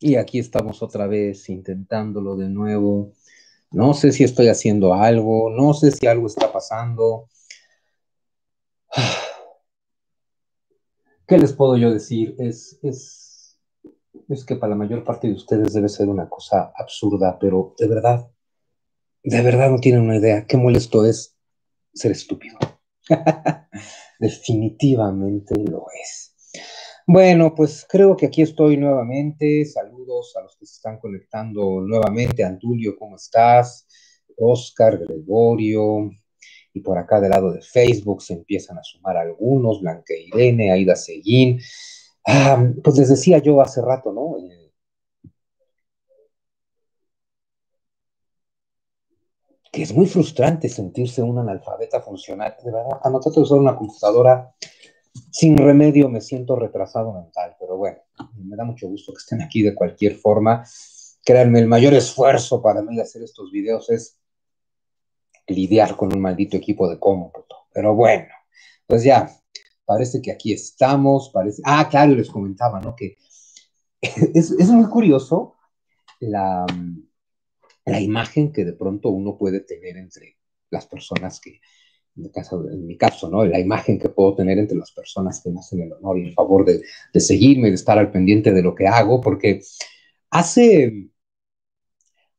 Y aquí estamos otra vez intentándolo de nuevo. No sé si estoy haciendo algo, no sé si algo está pasando. ¿Qué les puedo yo decir? Es, es, es que para la mayor parte de ustedes debe ser una cosa absurda, pero de verdad, de verdad no tienen una idea qué molesto es ser estúpido. Definitivamente lo es. Bueno, pues creo que aquí estoy nuevamente. Saludos a los que se están conectando nuevamente. Antulio, ¿cómo estás? Oscar, Gregorio. Y por acá del lado de Facebook se empiezan a sumar algunos. Blanca Irene, Aida Seguín. Ah, pues les decía yo hace rato, ¿no? Eh, es muy frustrante sentirse un analfabeta funcional. De verdad, a de usar una computadora sin remedio me siento retrasado mental, pero bueno, me da mucho gusto que estén aquí de cualquier forma. Créanme, el mayor esfuerzo para mí de hacer estos videos es lidiar con un maldito equipo de cómputo. Pero bueno, pues ya, parece que aquí estamos. Parece... Ah, claro, les comentaba, ¿no? Que es muy curioso la la imagen que de pronto uno puede tener entre las personas que, en, mi caso, ¿no? La imagen que puedo tener entre las personas que me hacen el honor y el favor de, seguirme, de estar al pendiente de lo que hago, porque hace,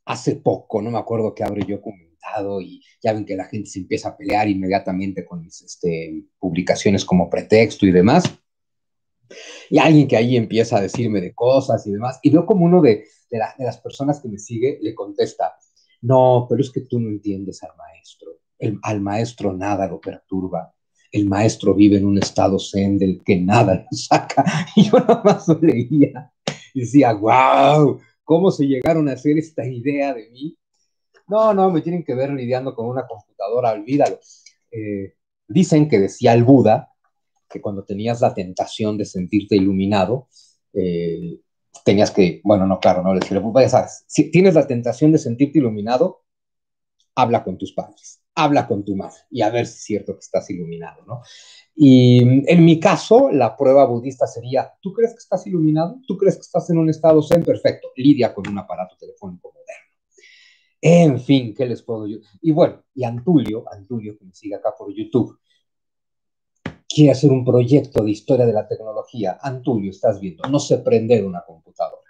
hace poco, no me acuerdo qué habré yo comentado y ya ven que la gente se empieza a pelear inmediatamente con mis este, publicaciones como pretexto y demás y alguien que ahí empieza a decirme de cosas y demás, y veo como uno de, de, las personas que me sigue le contesta, no, pero es que tú no entiendes al maestro, El, al maestro nada lo perturba, el maestro vive en un estado zen del que nada lo saca, y yo nada más leía y decía, wow, ¿cómo se llegaron a hacer esta idea de mí? No, no, me tienen que ver lidiando con una computadora, olvídalo. Eh, dicen que decía el Buda que cuando tenías la tentación de sentirte iluminado, eh, tenías que, bueno, no, claro, no les pues sabes, si tienes la tentación de sentirte iluminado, habla con tus padres, habla con tu madre y a ver si es cierto que estás iluminado, ¿no? Y mm, en mi caso, la prueba budista sería, ¿tú crees que estás iluminado? ¿Tú crees que estás en un estado zen? Perfecto, lidia con un aparato telefónico moderno. En fin, ¿qué les puedo yo? Y bueno, y Antulio, Antulio que me sigue acá por YouTube, quiere hacer un proyecto de historia de la tecnología. Antulio, estás viendo, no sé prender una computadora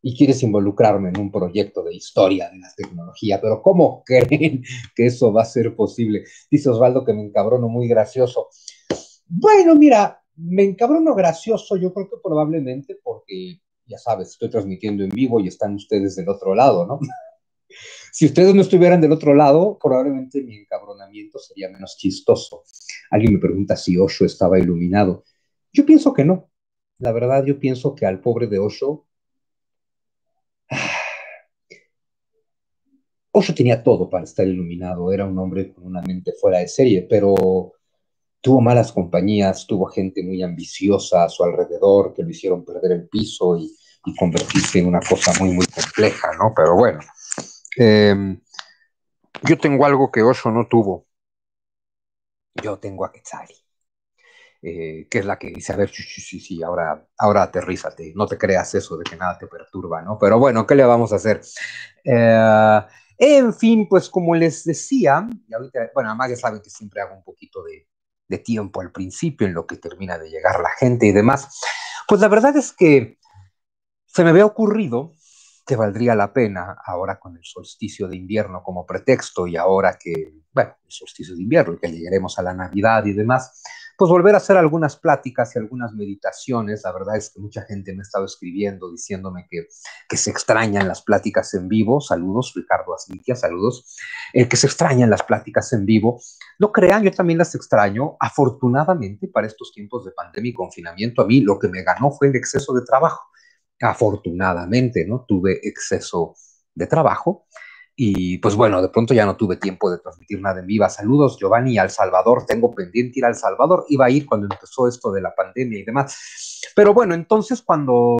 y quieres involucrarme en un proyecto de historia de la tecnología, pero ¿cómo creen que eso va a ser posible? Dice Osvaldo que me encabrono muy gracioso. Bueno, mira, me encabrono gracioso, yo creo que probablemente porque, ya sabes, estoy transmitiendo en vivo y están ustedes del otro lado, ¿no? si ustedes no estuvieran del otro lado, probablemente mi encabronamiento sería menos chistoso. Alguien me pregunta si Osho estaba iluminado. Yo pienso que no. La verdad, yo pienso que al pobre de Osho... Osho tenía todo para estar iluminado, era un hombre con una mente fuera de serie, pero tuvo malas compañías, tuvo gente muy ambiciosa a su alrededor que lo hicieron perder el piso y, convertirse en una cosa muy, muy compleja, ¿no? Pero bueno, eh, yo tengo algo que Osho no tuvo, yo tengo a Quetzali, eh, que es la que dice, a ver, sí, sí, sí, ahora, ahora aterrízate, no te creas eso de que nada te perturba, ¿no? Pero bueno, ¿qué le vamos a hacer? Eh, en fin, pues como les decía, y ahorita, bueno, además ya saben que siempre hago un poquito de, de tiempo al principio en lo que termina de llegar la gente y demás, pues la verdad es que se me había ocurrido valdría la pena ahora con el solsticio de invierno como pretexto y ahora que, bueno, el solsticio de invierno, y que llegaremos a la Navidad y demás, pues volver a hacer algunas pláticas y algunas meditaciones. La verdad es que mucha gente me ha estado escribiendo diciéndome que, que se extrañan las pláticas en vivo. Saludos, Ricardo Asmitia, saludos. Eh, que se extrañan las pláticas en vivo. No crean, yo también las extraño. Afortunadamente, para estos tiempos de pandemia y confinamiento, a mí lo que me ganó fue el exceso de trabajo afortunadamente, ¿no? Tuve exceso de trabajo y pues bueno, de pronto ya no tuve tiempo de transmitir nada en viva. Saludos, Giovanni, al Salvador. Tengo pendiente ir al Salvador. Iba a ir cuando empezó esto de la pandemia y demás. Pero bueno, entonces cuando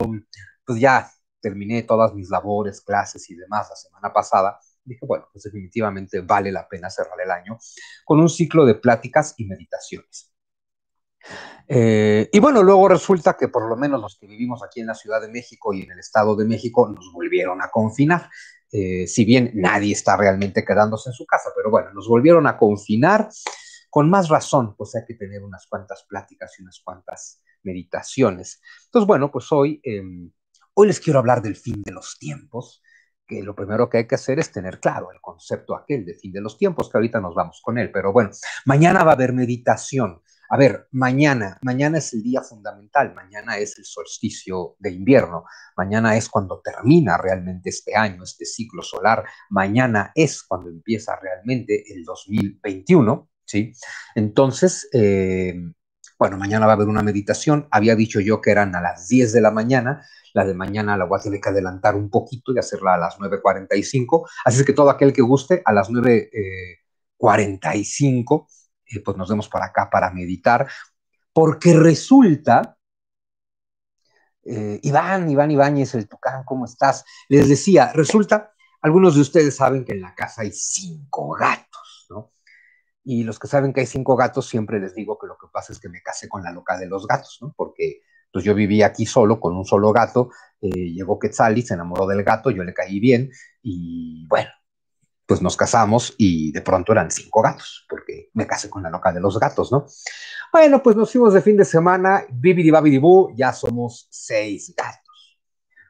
pues ya terminé todas mis labores, clases y demás la semana pasada, dije, bueno, pues definitivamente vale la pena cerrar el año con un ciclo de pláticas y meditaciones. Eh, y bueno, luego resulta que por lo menos los que vivimos aquí en la Ciudad de México y en el Estado de México nos volvieron a confinar. Eh, si bien nadie está realmente quedándose en su casa, pero bueno, nos volvieron a confinar con más razón, pues hay que tener unas cuantas pláticas y unas cuantas meditaciones. Entonces, bueno, pues hoy, em, hoy les quiero hablar del fin de los tiempos, que lo primero que hay que hacer es tener claro el concepto aquel de fin de los tiempos, que ahorita nos vamos con él, pero bueno, mañana va a haber meditación a ver, mañana, mañana es el día fundamental, mañana es el solsticio de invierno, mañana es cuando termina realmente este año, este ciclo solar, mañana es cuando empieza realmente el 2021, ¿sí? Entonces, eh, bueno, mañana va a haber una meditación, había dicho yo que eran a las 10 de la mañana, la de mañana la voy a tener que adelantar un poquito y hacerla a las 9.45, así que todo aquel que guste, a las 9.45. Eh, eh, pues nos vemos para acá para meditar, porque resulta, eh, Iván, Iván Ibáñez, el Tucán, ¿cómo estás? Les decía, resulta, algunos de ustedes saben que en la casa hay cinco gatos, ¿no? Y los que saben que hay cinco gatos, siempre les digo que lo que pasa es que me casé con la loca de los gatos, ¿no? Porque pues yo vivía aquí solo, con un solo gato, eh, llegó llegó y se enamoró del gato, yo le caí bien, y bueno, pues nos casamos y de pronto eran cinco gatos, porque me casé con la loca de los gatos, ¿no? Bueno, pues nos fuimos de fin de semana, bibidi babidi bu, ya somos seis gatos,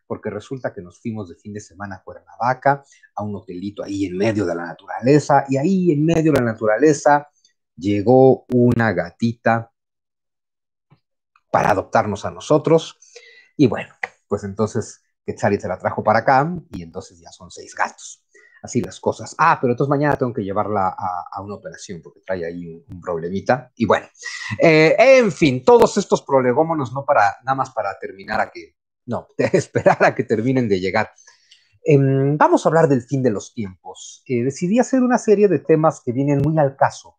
porque resulta que nos fuimos de fin de semana a Cuernavaca, a un hotelito ahí en medio de la naturaleza, y ahí en medio de la naturaleza llegó una gatita para adoptarnos a nosotros, y bueno, pues entonces Quetzali se la trajo para acá, y entonces ya son seis gatos así las cosas. Ah, pero entonces mañana tengo que llevarla a, una operación porque trae ahí un, problemita. Y bueno, eh, en fin, todos estos prolegómonos, no para, nada más para terminar a que, no, esperar a que terminen de llegar. Em, vamos a hablar del fin de los tiempos. Eh, decidí hacer una serie de temas que vienen muy al caso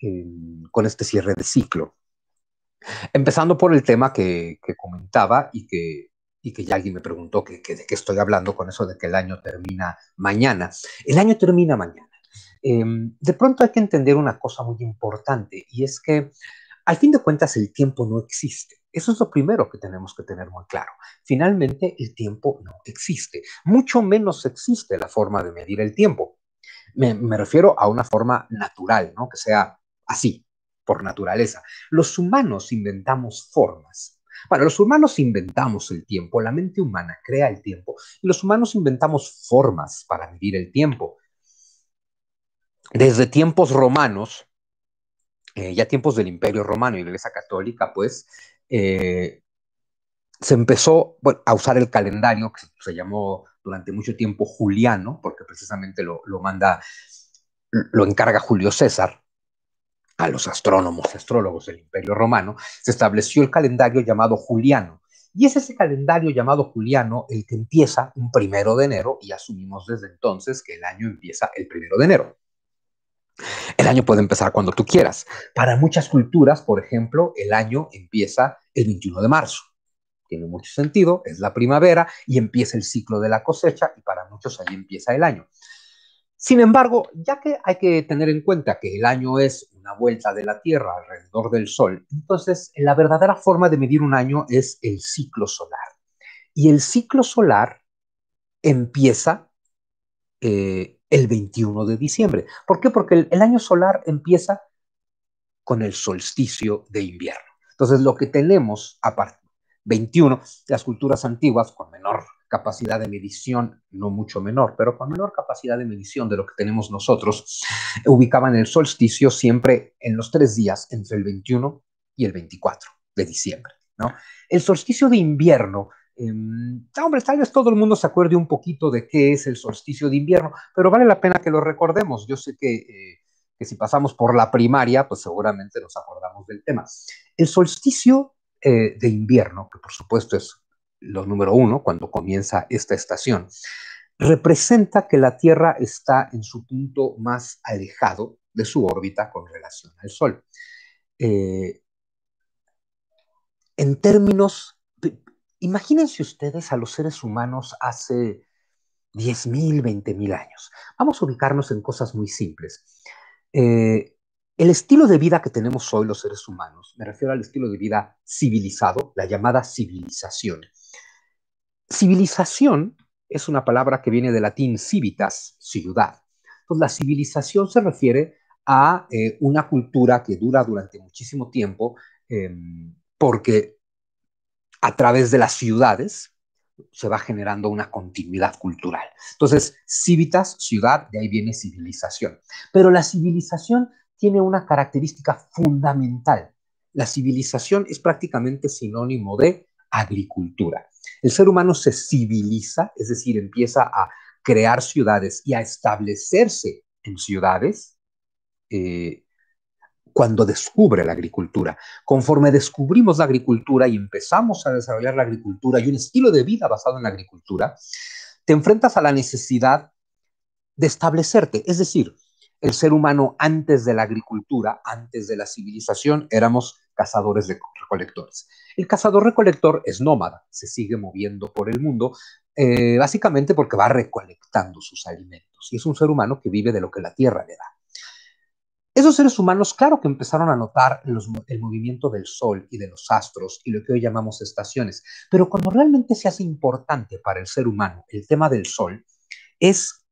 em, con este cierre de ciclo. Empezando por el tema que comentaba y que y que ya alguien me preguntó de qué estoy hablando con eso de que el año termina mañana. El año termina mañana. Em, de pronto hay que entender una cosa muy importante y es que al fin de cuentas el tiempo no existe. Eso es lo primero que tenemos que tener muy claro. Finalmente, el tiempo no existe. Mucho menos existe la forma de medir el tiempo. Me, me refiero a una forma natural, ¿no? Que sea así, por naturaleza. Los humanos inventamos formas bueno, los humanos inventamos el tiempo, la mente humana crea el tiempo y los humanos inventamos formas para vivir el tiempo. Desde tiempos romanos, eh, ya tiempos del Imperio Romano y la Iglesia Católica, pues eh, se empezó a usar el calendario que se llamó durante mucho tiempo juliano, porque precisamente lo manda, lo encarga Julio César, a los astrónomos y astrólogos del Imperio Romano, se estableció el calendario llamado Juliano. Y es ese calendario llamado Juliano el que empieza un primero de enero y asumimos desde entonces que el año empieza el primero de enero. El año puede empezar cuando tú quieras. Para muchas culturas, por ejemplo, el año empieza el 21 de marzo. Tiene mucho sentido, es la primavera y empieza el ciclo de la cosecha y para muchos ahí empieza el año. Sin embargo, ya que hay que tener en cuenta que el año es una vuelta de la Tierra alrededor del Sol, entonces la verdadera forma de medir un año es el ciclo solar. Y el ciclo solar empieza eh, el 21 de diciembre. ¿Por qué? Porque el, año solar empieza con el solsticio de invierno. Entonces, lo que tenemos a partir 21, las culturas antiguas, con menor capacidad de medición no mucho menor, pero con menor capacidad de medición de lo que tenemos nosotros, ubicaban el solsticio siempre en los tres días entre el 21 y el 24 de diciembre. El solsticio de invierno, em, hombre, tal vez todo el mundo se acuerde un poquito de qué es el solsticio de invierno, pero vale la pena que lo recordemos. Yo sé que, eh, que si pasamos por la primaria, pues seguramente nos acordamos del tema. El solsticio eh, de invierno, que por supuesto es lo número uno, cuando comienza esta estación, representa que la Tierra está en su punto más alejado de su órbita con relación al Sol. Eh, en términos, imagínense ustedes a los seres humanos hace 10.000, 20.000 años. Vamos a ubicarnos en cosas muy simples. Eh, el estilo de vida que tenemos hoy los seres humanos, me refiero al estilo de vida civilizado, la llamada civilización, Civilización es una palabra que viene del latín civitas, ciudad. Entonces, la civilización se refiere a eh, una cultura que dura durante muchísimo tiempo, em, porque a través de las ciudades se va generando una continuidad cultural. Entonces, civitas, ciudad, de ahí viene civilización. Pero la civilización tiene una característica fundamental. La civilización es prácticamente sinónimo de agricultura. El ser humano se civiliza, es decir, empieza a crear ciudades y a establecerse en ciudades eh, cuando descubre la agricultura. Conforme descubrimos la agricultura y empezamos a desarrollar la agricultura y un estilo de vida basado en la agricultura, te enfrentas a la necesidad de establecerte. Es decir, el ser humano antes de la agricultura, antes de la civilización, éramos cazadores recolectores. El cazador recolector es nómada, se sigue moviendo por el mundo, eh, básicamente porque va recolectando sus alimentos y es un ser humano que vive de lo que la tierra le da. Esos seres humanos, claro que empezaron a notar el movimiento del sol y de los astros y lo que hoy llamamos estaciones, pero cuando realmente se hace importante para el ser humano el tema del sol, es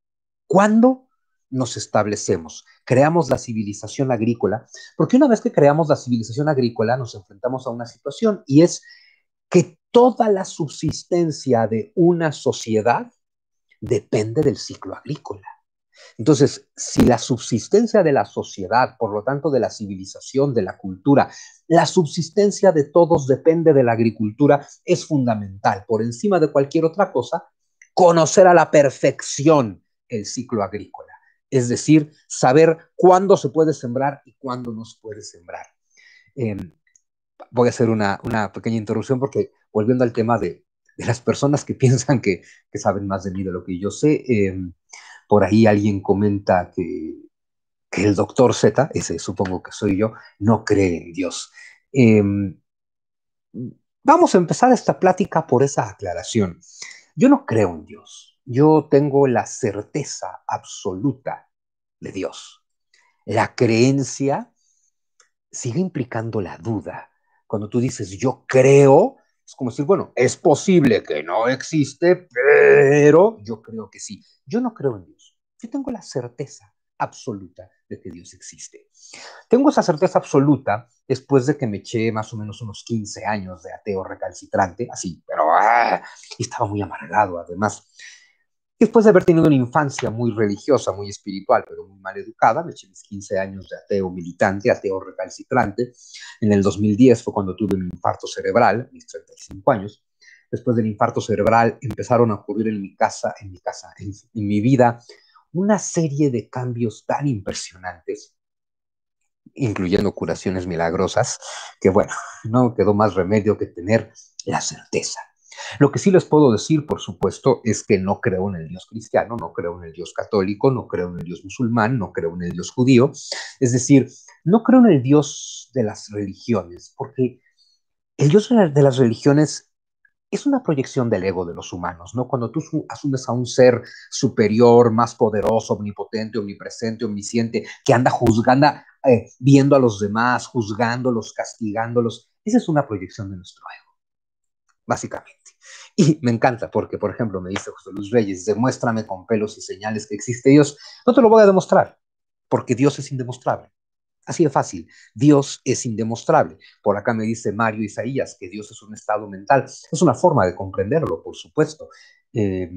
cuando nos establecemos creamos la civilización agrícola, porque una vez que creamos la civilización agrícola nos enfrentamos a una situación y es que toda la subsistencia de una sociedad depende del ciclo agrícola. Entonces, si la subsistencia de la sociedad, por lo tanto de la civilización, de la cultura, la subsistencia de todos depende de la agricultura, es fundamental, por encima de cualquier otra cosa, conocer a la perfección el ciclo agrícola es decir, saber cuándo se puede sembrar y cuándo no se puede sembrar. Em, voy a hacer una, pequeña interrupción porque volviendo al tema de, las personas que piensan que, saben más de mí de lo que yo sé, em, por ahí alguien comenta que, el doctor Z, ese supongo que soy yo, no cree en Dios. Em, vamos a empezar esta plática por esa aclaración. Yo no creo en Dios yo tengo la certeza absoluta de Dios. La creencia sigue implicando la duda. Cuando tú dices yo creo, es como decir, bueno, es posible que no existe, pero yo creo que sí. Yo no creo en Dios. Yo tengo la certeza absoluta de que Dios existe. Tengo esa certeza absoluta después de que me eché más o menos unos 15 años de ateo recalcitrante, así, pero ah, estaba muy amargado además. Después de haber tenido una infancia muy religiosa, muy espiritual, pero muy mal educada, me eché mis 15 años de ateo militante, ateo recalcitrante. En el 2010 fue cuando tuve un infarto cerebral, mis 35 años. Después del infarto cerebral empezaron a ocurrir en mi casa, en mi casa, en mi vida, una serie de cambios tan impresionantes, incluyendo curaciones milagrosas, que bueno, no quedó más remedio que tener la certeza lo que sí les puedo decir, por supuesto, es que no creo en el Dios cristiano, no creo en el Dios católico, no creo en el Dios musulmán, no creo en el Dios judío. Es decir, no creo en el Dios de las religiones, porque el Dios de las religiones es una proyección del ego de los humanos, ¿no? Cuando tú asumes a un ser superior, más poderoso, omnipotente, omnipresente, omnisciente, que anda juzgando, eh, viendo a los demás, juzgándolos, castigándolos, esa es una proyección de nuestro ego, básicamente. Y me encanta porque, por ejemplo, me dice José Luis Reyes, demuéstrame con pelos y señales que existe Dios. No te lo voy a demostrar, porque Dios es indemostrable. Así de fácil, Dios es indemostrable. Por acá me dice Mario Isaías que Dios es un estado mental. Es una forma de comprenderlo, por supuesto. Eh,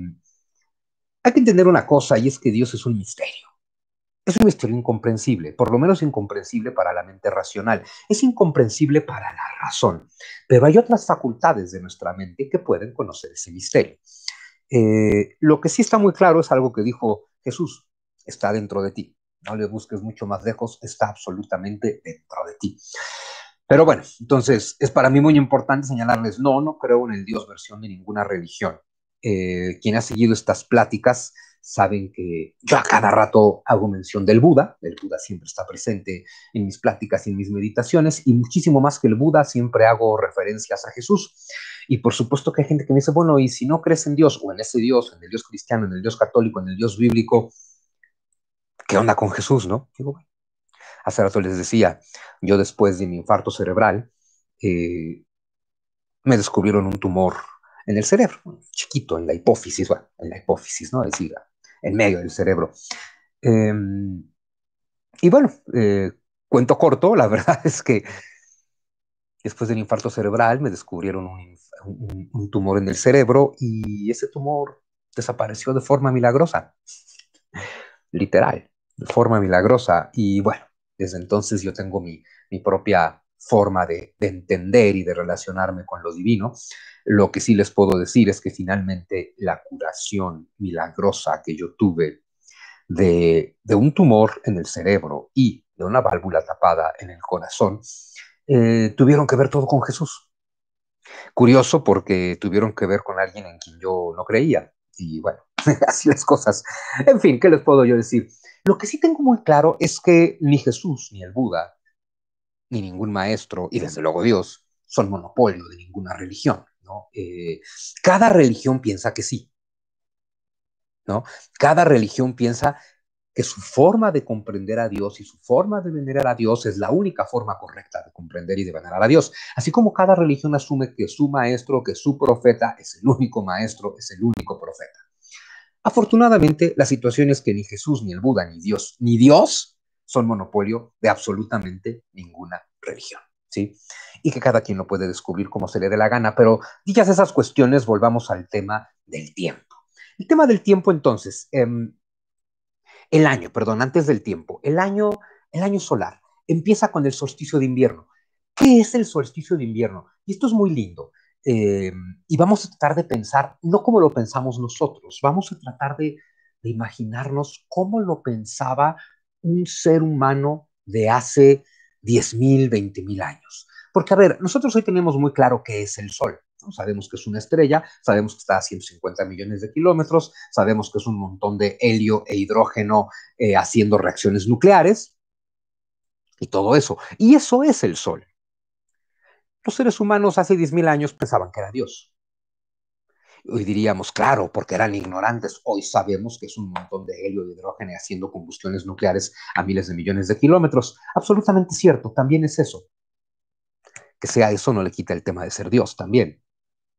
hay que entender una cosa y es que Dios es un misterio. Es un misterio incomprensible, por lo menos incomprensible para la mente racional. Es incomprensible para la razón, pero hay otras facultades de nuestra mente que pueden conocer ese misterio. Eh, lo que sí está muy claro es algo que dijo Jesús, está dentro de ti. No le busques mucho más lejos, está absolutamente dentro de ti. Pero bueno, entonces es para mí muy importante señalarles, no, no creo en el Dios versión de ninguna religión. Eh, quien ha seguido estas pláticas saben que yo a cada rato hago mención del Buda, el Buda siempre está presente en mis pláticas y en mis meditaciones, y muchísimo más que el Buda siempre hago referencias a Jesús. Y por supuesto que hay gente que me dice, bueno, y si no crees en Dios, o en ese Dios, en el Dios cristiano, en el Dios católico, en el Dios bíblico, ¿qué onda con Jesús, no? Hace rato les decía, yo después de mi infarto cerebral, eh, me descubrieron un tumor en el cerebro, chiquito, en la hipófisis, bueno, en la hipófisis, ¿no? Es decir, en medio del cerebro. Em, y bueno, eh, cuento corto, la verdad es que después del infarto cerebral me descubrieron un, tumor en el cerebro y ese tumor desapareció de forma milagrosa, literal, de forma milagrosa. Y bueno, desde entonces yo tengo mi, mi propia forma de, entender y de relacionarme con lo divino. Lo que sí les puedo decir es que finalmente la curación milagrosa que yo tuve de, un tumor en el cerebro y de una válvula tapada en el corazón eh, tuvieron que ver todo con Jesús. Curioso porque tuvieron que ver con alguien en quien yo no creía. Y bueno, así las cosas. En fin, ¿qué les puedo yo decir? Lo que sí tengo muy claro es que ni Jesús ni el Buda ni ningún maestro, y desde luego Dios, son monopolio de ninguna religión. Eh, cada religión piensa que sí. ¿no? Cada religión piensa que su forma de comprender a Dios y su forma de venerar a Dios es la única forma correcta de comprender y de venerar a Dios. Así como cada religión asume que su maestro, que su profeta es el único maestro, es el único profeta. Afortunadamente, la situación es que ni Jesús, ni el Buda, ni Dios, ni Dios son monopolio de absolutamente ninguna religión. ¿Sí? Y que cada quien lo puede descubrir como se le dé la gana. Pero dichas esas cuestiones, volvamos al tema del tiempo. El tema del tiempo, entonces, em, el año, perdón, antes del tiempo, el año, el año solar empieza con el solsticio de invierno. ¿Qué es el solsticio de invierno? Y esto es muy lindo. Em, y vamos a tratar de pensar, no como lo pensamos nosotros, vamos a tratar de, de imaginarnos cómo lo pensaba un ser humano de hace 10.000, 20.000 años. Porque, a ver, nosotros hoy tenemos muy claro qué es el Sol. Sabemos que es una estrella, sabemos que está a 150 millones de kilómetros, sabemos que es un montón de helio e hidrógeno eh, haciendo reacciones nucleares y todo eso. Y eso es el Sol. Los seres humanos hace 10.000 años pensaban que era Dios. Hoy diríamos, claro, porque eran ignorantes. Hoy sabemos que es un montón de helio y hidrógeno haciendo combustiones nucleares a miles de millones de kilómetros. Absolutamente cierto, también es eso. Que sea eso no le quita el tema de ser Dios también,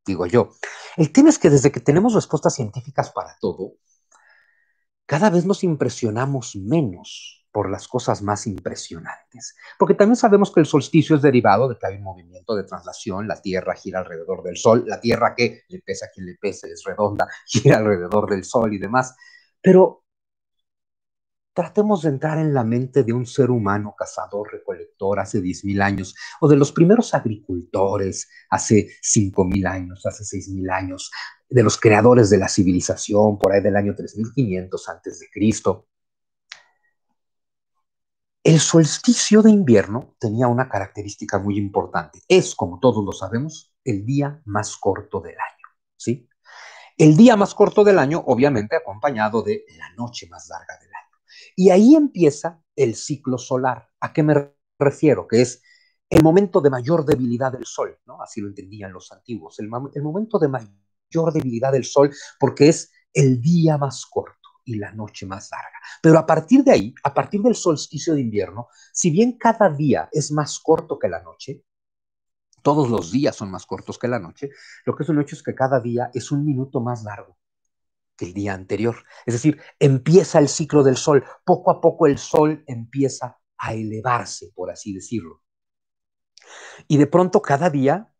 digo yo. El tema es que desde que tenemos respuestas científicas para todo, cada vez nos impresionamos menos por las cosas más impresionantes. Porque también sabemos que el solsticio es derivado de que hay un movimiento de traslación, la Tierra gira alrededor del Sol, la Tierra que le pesa a quien le pese, es redonda, gira alrededor del Sol y demás. Pero tratemos de entrar en la mente de un ser humano cazador, recolector hace 10.000 años, o de los primeros agricultores hace 5.000 años, hace 6.000 años, de los creadores de la civilización por ahí del año 3.500 antes de Cristo el solsticio de invierno tenía una característica muy importante. Es, como todos lo sabemos, el día más corto del año. ¿sí? El día más corto del año, obviamente, acompañado de la noche más larga del año. Y ahí empieza el ciclo solar. ¿A qué me refiero? Que es el momento de mayor debilidad del sol, Así lo entendían los antiguos. el momento de mayor debilidad del sol porque es el día más corto y la noche más larga. Pero a partir de ahí, a partir del solsticio de invierno, si bien cada día es más corto que la noche, todos los días son más cortos que la noche, lo que es un hecho es que cada día es un minuto más largo que el día anterior. Es decir, empieza el ciclo del sol, poco a poco el sol empieza a elevarse, por así decirlo. Y de pronto cada día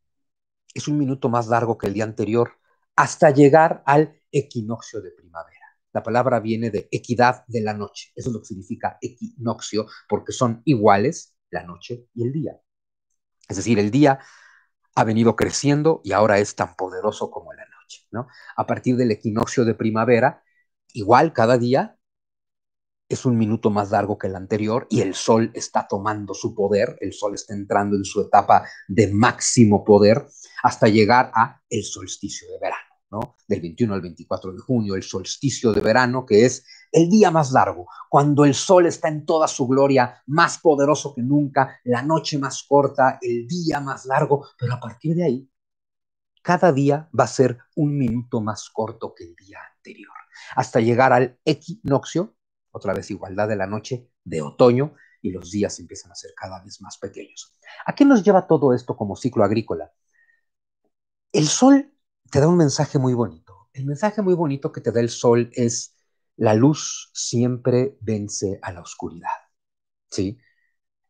es un minuto más largo que el día anterior, hasta llegar al equinoccio de primavera. La palabra viene de equidad de la noche. Eso es lo que significa equinoccio, porque son iguales la noche y el día. Es decir, el día ha venido creciendo y ahora es tan poderoso como la noche. A partir del equinoccio de primavera, igual cada día es un minuto más largo que el anterior y el sol está tomando su poder, el sol está entrando en su etapa de máximo poder hasta llegar a el solsticio de verano. Del 21 al 24 de junio, el solsticio de verano, que es el día más largo, cuando el sol está en toda su gloria, más poderoso que nunca, la noche más corta, el día más largo, pero a partir de ahí, cada día va a ser un minuto más corto que el día anterior, hasta llegar al equinoccio, otra vez igualdad de la noche de otoño, y los días empiezan a ser cada vez más pequeños. ¿A qué nos lleva todo esto como ciclo agrícola? El sol te da un mensaje muy bonito. El mensaje muy bonito que te da el sol es la luz siempre vence a la oscuridad. ¿Sí?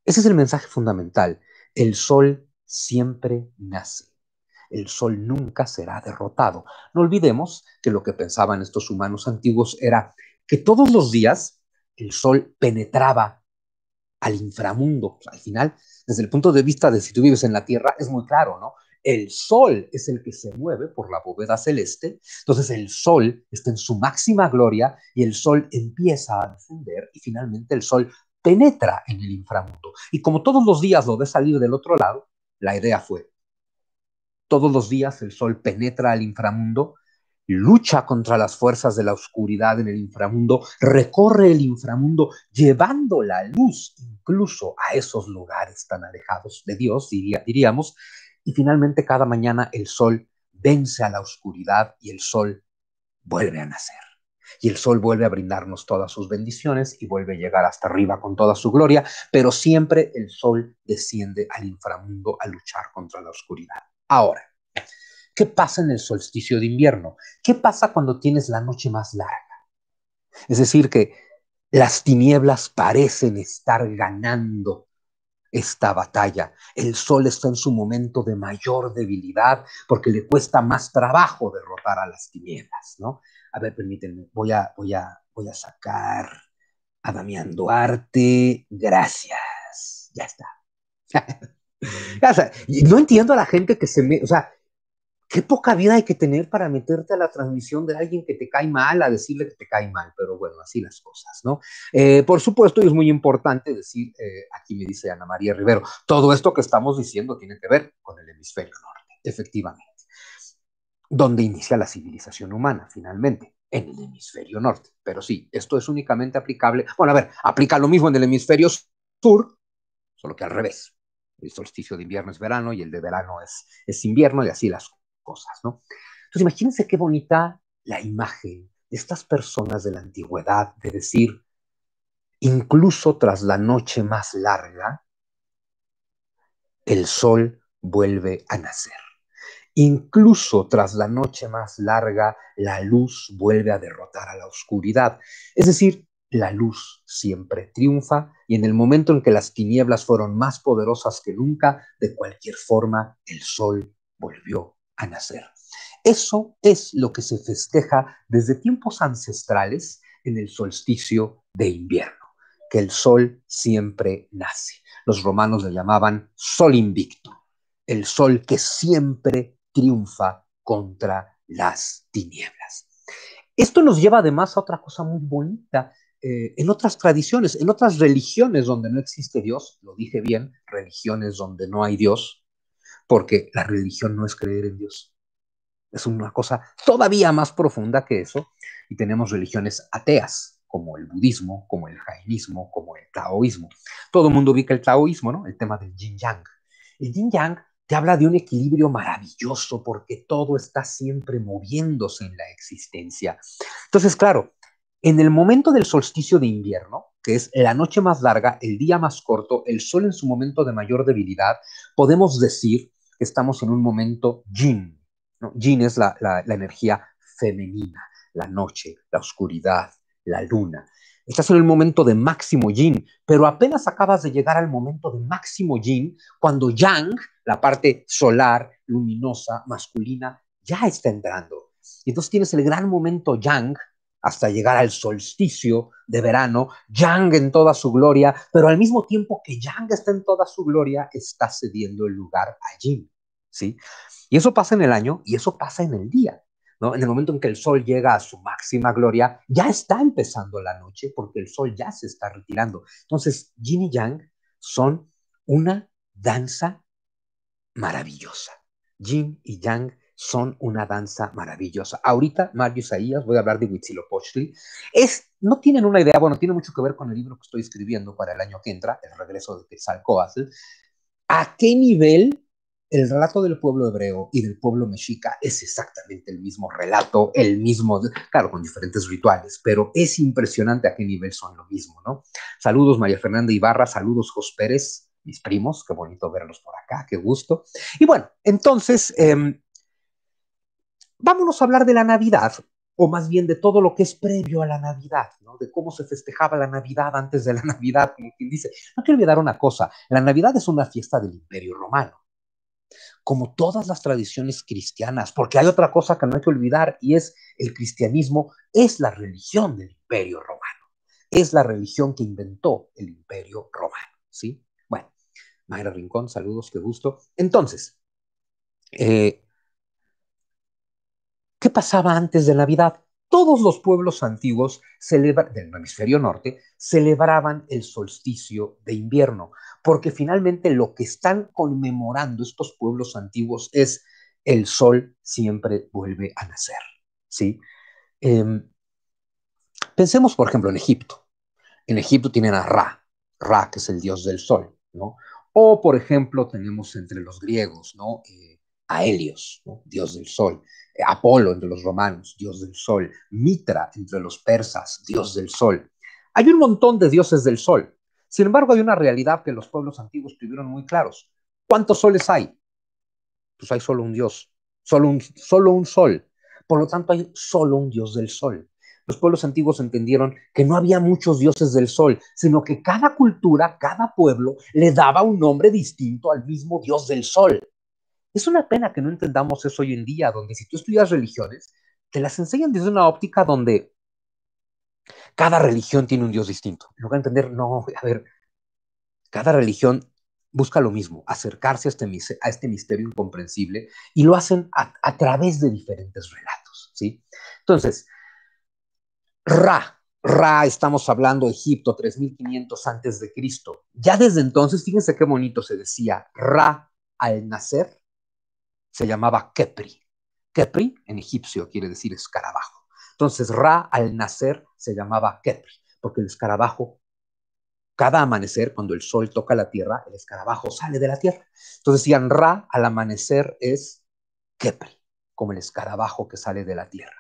Ese es el mensaje fundamental. El sol siempre nace. El sol nunca será derrotado. No olvidemos que lo que pensaban estos humanos antiguos era que todos los días el sol penetraba al inframundo. al final, desde el punto de vista de si tú vives en la Tierra, es muy claro, ¿no? el sol es el que se mueve por la bóveda celeste, entonces el sol está en su máxima gloria y el sol empieza a descender y finalmente el sol penetra en el inframundo. Y como todos los días lo ve salir del otro lado, la idea fue, todos los días el sol penetra al inframundo, lucha contra las fuerzas de la oscuridad en el inframundo, recorre el inframundo llevando la luz incluso a esos lugares tan alejados de Dios, diríamos, y finalmente cada mañana el sol vence a la oscuridad y el sol vuelve a nacer. Y el sol vuelve a brindarnos todas sus bendiciones y vuelve a llegar hasta arriba con toda su gloria, pero siempre el sol desciende al inframundo a luchar contra la oscuridad. Ahora, ¿qué pasa en el solsticio de invierno? ¿Qué pasa cuando tienes la noche más larga? Es decir, que las tinieblas parecen estar ganando esta batalla. El sol está en su momento de mayor debilidad porque le cuesta más trabajo derrotar a las tinieblas, ¿no? A ver, permítanme, voy a, voy a, voy a sacar a Damián Duarte. Gracias. Ya está. no entiendo a la gente que se me, o sea, qué poca vida hay que tener para meterte a la transmisión de alguien que te cae mal, a decirle que te cae mal, pero bueno, así las cosas, ¿no? Eh, por supuesto, y es muy importante decir, eh, aquí me dice Ana María Rivero, todo esto que estamos diciendo tiene que ver con el hemisferio norte, efectivamente, donde inicia la civilización humana, finalmente en el hemisferio norte. Pero sí, esto es únicamente aplicable. Bueno, a ver, aplica lo mismo en el hemisferio sur, solo que al revés. El solsticio de invierno es verano y el de verano es, es invierno y así las cosas cosas, ¿no? Entonces imagínense qué bonita la imagen de estas personas de la antigüedad, de decir, incluso tras la noche más larga, el sol vuelve a nacer. Incluso tras la noche más larga, la luz vuelve a derrotar a la oscuridad. Es decir, la luz siempre triunfa y en el momento en que las tinieblas fueron más poderosas que nunca, de cualquier forma, el sol volvió nacer. Eso es lo que se festeja desde tiempos ancestrales en el solsticio de invierno, que el sol siempre nace. Los romanos le llamaban sol invicto, el sol que siempre triunfa contra las tinieblas. Esto nos lleva además a otra cosa muy bonita. Eh, en otras tradiciones, en otras religiones donde no existe Dios, lo dije bien, religiones donde no hay Dios, porque la religión no es creer en Dios. Es una cosa todavía más profunda que eso, y tenemos religiones ateas, como el budismo, como el jainismo, como el taoísmo. Todo el mundo ubica el taoísmo, ¿no? El tema del yin yang. El yin yang te habla de un equilibrio maravilloso porque todo está siempre moviéndose en la existencia. Entonces, claro, en el momento del solsticio de invierno, que es la noche más larga, el día más corto, el sol en su momento de mayor debilidad, podemos decir que estamos en un momento yin. Yin es la, la energía femenina, la noche, la oscuridad, la luna. Estás en el momento de máximo yin, pero apenas acabas de llegar al momento de máximo yin cuando yang, la parte solar, luminosa, masculina, ya está entrando. Y entonces tienes el gran momento yang, hasta llegar al solsticio de verano, Yang en toda su gloria, pero al mismo tiempo que Yang está en toda su gloria, está cediendo el lugar a Yin, ¿sí? Y eso pasa en el año y eso pasa en el día, ¿no? En el momento en que el sol llega a su máxima gloria, ya está empezando la noche porque el sol ya se está retirando. Entonces, Yin y Yang son una danza maravillosa. Yin y Yang son una danza maravillosa. Ahorita, Mario Saías, voy a hablar de Huitzilopochtli, es, no tienen una idea, bueno, tiene mucho que ver con el libro que estoy escribiendo para el año que entra, El regreso de Quetzalcóatl, a qué nivel el relato del pueblo hebreo y del pueblo mexica es exactamente el mismo relato, el mismo, claro, con diferentes rituales, pero es impresionante a qué nivel son lo mismo, ¿no? Saludos María Fernanda Ibarra, saludos Jos Pérez, mis primos, qué bonito verlos por acá, qué gusto. Y bueno, entonces, em, vámonos a hablar de la Navidad, o más bien de todo lo que es previo a la Navidad, ¿no? De cómo se festejaba la Navidad antes de la Navidad, como quien dice. No quiero olvidar una cosa, la Navidad es una fiesta del Imperio Romano, como todas las tradiciones cristianas, porque hay otra cosa que no hay que olvidar y es el cristianismo es la religión del Imperio Romano, es la religión que inventó el Imperio Romano, ¿sí? Bueno, Mayra Rincón, saludos, qué gusto. Entonces, eh, ¿Qué pasaba antes de Navidad? Todos los pueblos antiguos del hemisferio norte celebraban el solsticio de invierno, porque finalmente lo que están conmemorando estos pueblos antiguos es el sol siempre vuelve a nacer. ¿sí? Em, pensemos, por ejemplo, en Egipto. En Egipto tienen a Ra, Ra, que es el dios del sol, O, por ejemplo, tenemos entre los griegos, eh, a Helios, dios del sol. Apolo entre los romanos, dios del sol, Mitra entre los persas, dios del sol. Hay un montón de dioses del sol. Sin embargo, hay una realidad que los pueblos antiguos tuvieron muy claros. ¿Cuántos soles hay? Pues hay solo un dios, solo un, solo un sol. Por lo tanto, hay solo un dios del sol. Los pueblos antiguos entendieron que no había muchos dioses del sol, sino que cada cultura, cada pueblo le daba un nombre distinto al mismo dios del sol. Es una pena que no entendamos eso hoy en día, donde si tú estudias religiones, te las enseñan desde una óptica donde cada religión tiene un Dios distinto. En lugar de entender, no, a ver, cada religión busca lo mismo, acercarse a este, a este misterio incomprensible y lo hacen a, través de diferentes relatos, ¿sí? Entonces, Ra, Ra, estamos hablando de Egipto, 3500 antes de Cristo. Ya desde entonces, fíjense qué bonito se decía, Ra al nacer se llamaba Kepri. Kepri en egipcio quiere decir escarabajo. Entonces Ra al nacer se llamaba Kepri, porque el escarabajo, cada amanecer, cuando el sol toca la tierra, el escarabajo sale de la tierra. Entonces decían Ra al amanecer es Kepri, como el escarabajo que sale de la tierra.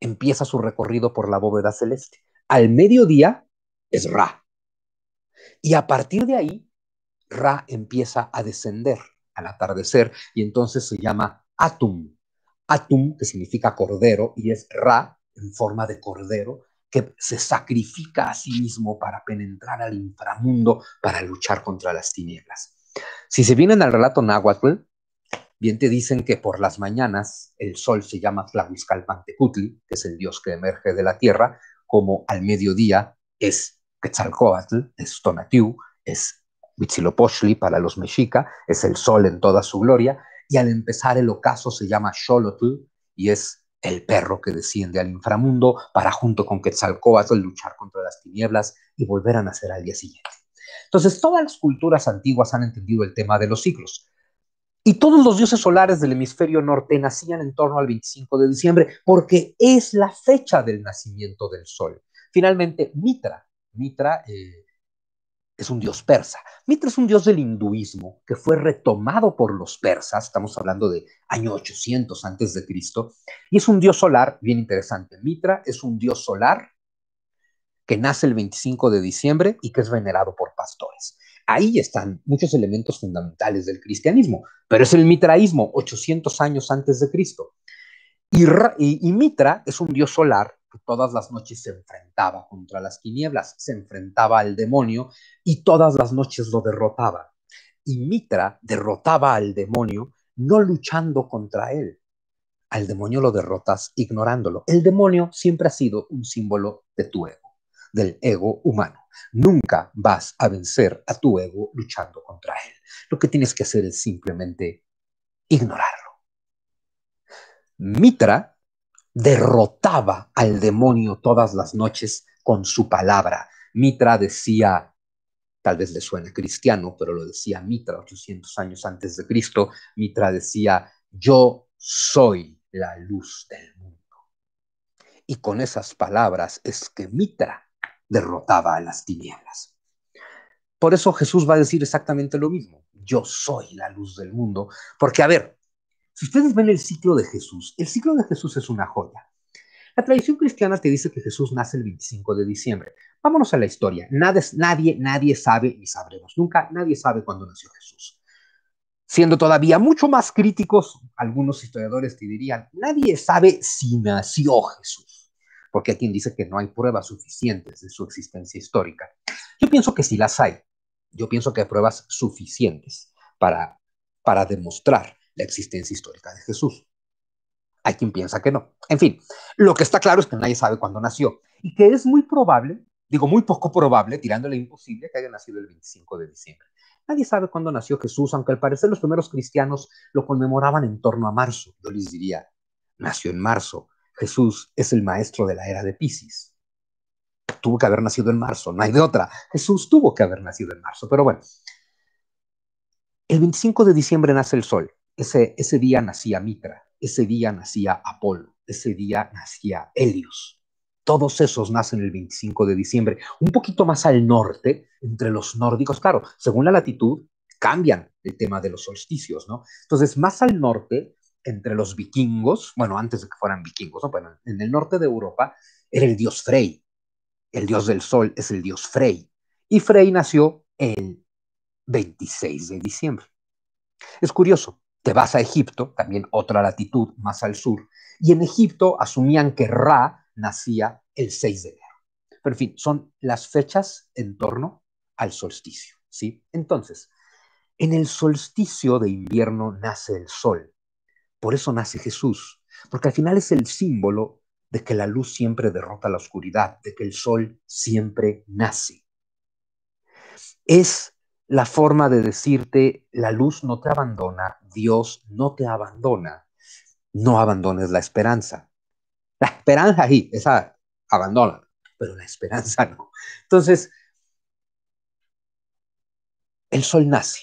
Empieza su recorrido por la bóveda celeste. Al mediodía es Ra. Y a partir de ahí, Ra empieza a descender al atardecer, y entonces se llama Atum. Atum, que significa cordero, y es Ra, en forma de cordero, que se sacrifica a sí mismo para penetrar al inframundo, para luchar contra las tinieblas. Si se vienen al relato náhuatl, bien te dicen que por las mañanas el sol se llama Tlahuizcalpantecutli, que es el dios que emerge de la tierra, como al mediodía es Quetzalcoatl, es Tonatiuh, es Huitzilopochtli para los mexica es el sol en toda su gloria, y al empezar el ocaso se llama Xolotl y es el perro que desciende al inframundo para junto con Quetzalcóatl luchar contra las tinieblas y volver a nacer al día siguiente. Entonces, todas las culturas antiguas han entendido el tema de los ciclos. Y todos los dioses solares del hemisferio norte nacían en torno al 25 de diciembre porque es la fecha del nacimiento del sol. Finalmente, Mitra, Mitra, eh, es un dios persa. Mitra es un dios del hinduismo que fue retomado por los persas, estamos hablando de año 800 antes de Cristo, y es un dios solar, bien interesante. Mitra es un dios solar que nace el 25 de diciembre y que es venerado por pastores. Ahí están muchos elementos fundamentales del cristianismo, pero es el mitraísmo, 800 años antes de Cristo. Y, y Mitra es un dios solar todas las noches se enfrentaba contra las tinieblas, se enfrentaba al demonio y todas las noches lo derrotaba. Y Mitra derrotaba al demonio no luchando contra él. Al demonio lo derrotas ignorándolo. El demonio siempre ha sido un símbolo de tu ego, del ego humano. Nunca vas a vencer a tu ego luchando contra él. Lo que tienes que hacer es simplemente ignorarlo. Mitra derrotaba al demonio todas las noches con su palabra. Mitra decía, tal vez le suena cristiano, pero lo decía Mitra 800 años antes de Cristo, Mitra decía, yo soy la luz del mundo. Y con esas palabras es que Mitra derrotaba a las tinieblas. Por eso Jesús va a decir exactamente lo mismo. Yo soy la luz del mundo. Porque, a ver, si ustedes ven el ciclo de Jesús, el ciclo de Jesús es una joya. La tradición cristiana te dice que Jesús nace el 25 de diciembre. Vámonos a la historia. Nadie, nadie, sabe ni sabremos nunca, nadie sabe cuándo nació Jesús. Siendo todavía mucho más críticos, algunos historiadores te dirían, nadie sabe si nació Jesús, porque hay quien dice que no hay pruebas suficientes de su existencia histórica. Yo pienso que sí las hay. Yo pienso que hay pruebas suficientes para, para demostrar la existencia histórica de Jesús. Hay quien piensa que no. En fin, lo que está claro es que nadie sabe cuándo nació y que es muy probable, digo muy poco probable, tirándole imposible, que haya nacido el 25 de diciembre. Nadie sabe cuándo nació Jesús, aunque al parecer los primeros cristianos lo conmemoraban en torno a marzo. Yo les diría, nació en marzo. Jesús es el maestro de la era de Pisces. Tuvo que haber nacido en marzo, no hay de otra. Jesús tuvo que haber nacido en marzo, pero bueno. El 25 de diciembre nace el sol. Ese, día nacía Mitra, ese día nacía Apolo, ese día nacía Helios. Todos esos nacen el 25 de diciembre, un poquito más al norte, entre los nórdicos, claro, según la latitud cambian el tema de los solsticios, ¿no? Entonces, más al norte, entre los vikingos, bueno, antes de que fueran vikingos, bueno, en el norte de Europa era el dios Frey, el dios del sol es el dios Frey, y Frey nació el 26 de diciembre. Es curioso, te vas a Egipto, también otra latitud más al sur, y en Egipto asumían que Ra nacía el 6 de enero. Pero en fin, son las fechas en torno al solsticio, ¿sí? Entonces, en el solsticio de invierno nace el sol. Por eso nace Jesús, porque al final es el símbolo de que la luz siempre derrota la oscuridad, de que el sol siempre nace. Es la forma de decirte, la luz no te abandona, Dios no te abandona, no abandones la esperanza. La esperanza ahí, esa abandona, pero la esperanza no. Entonces, el sol nace,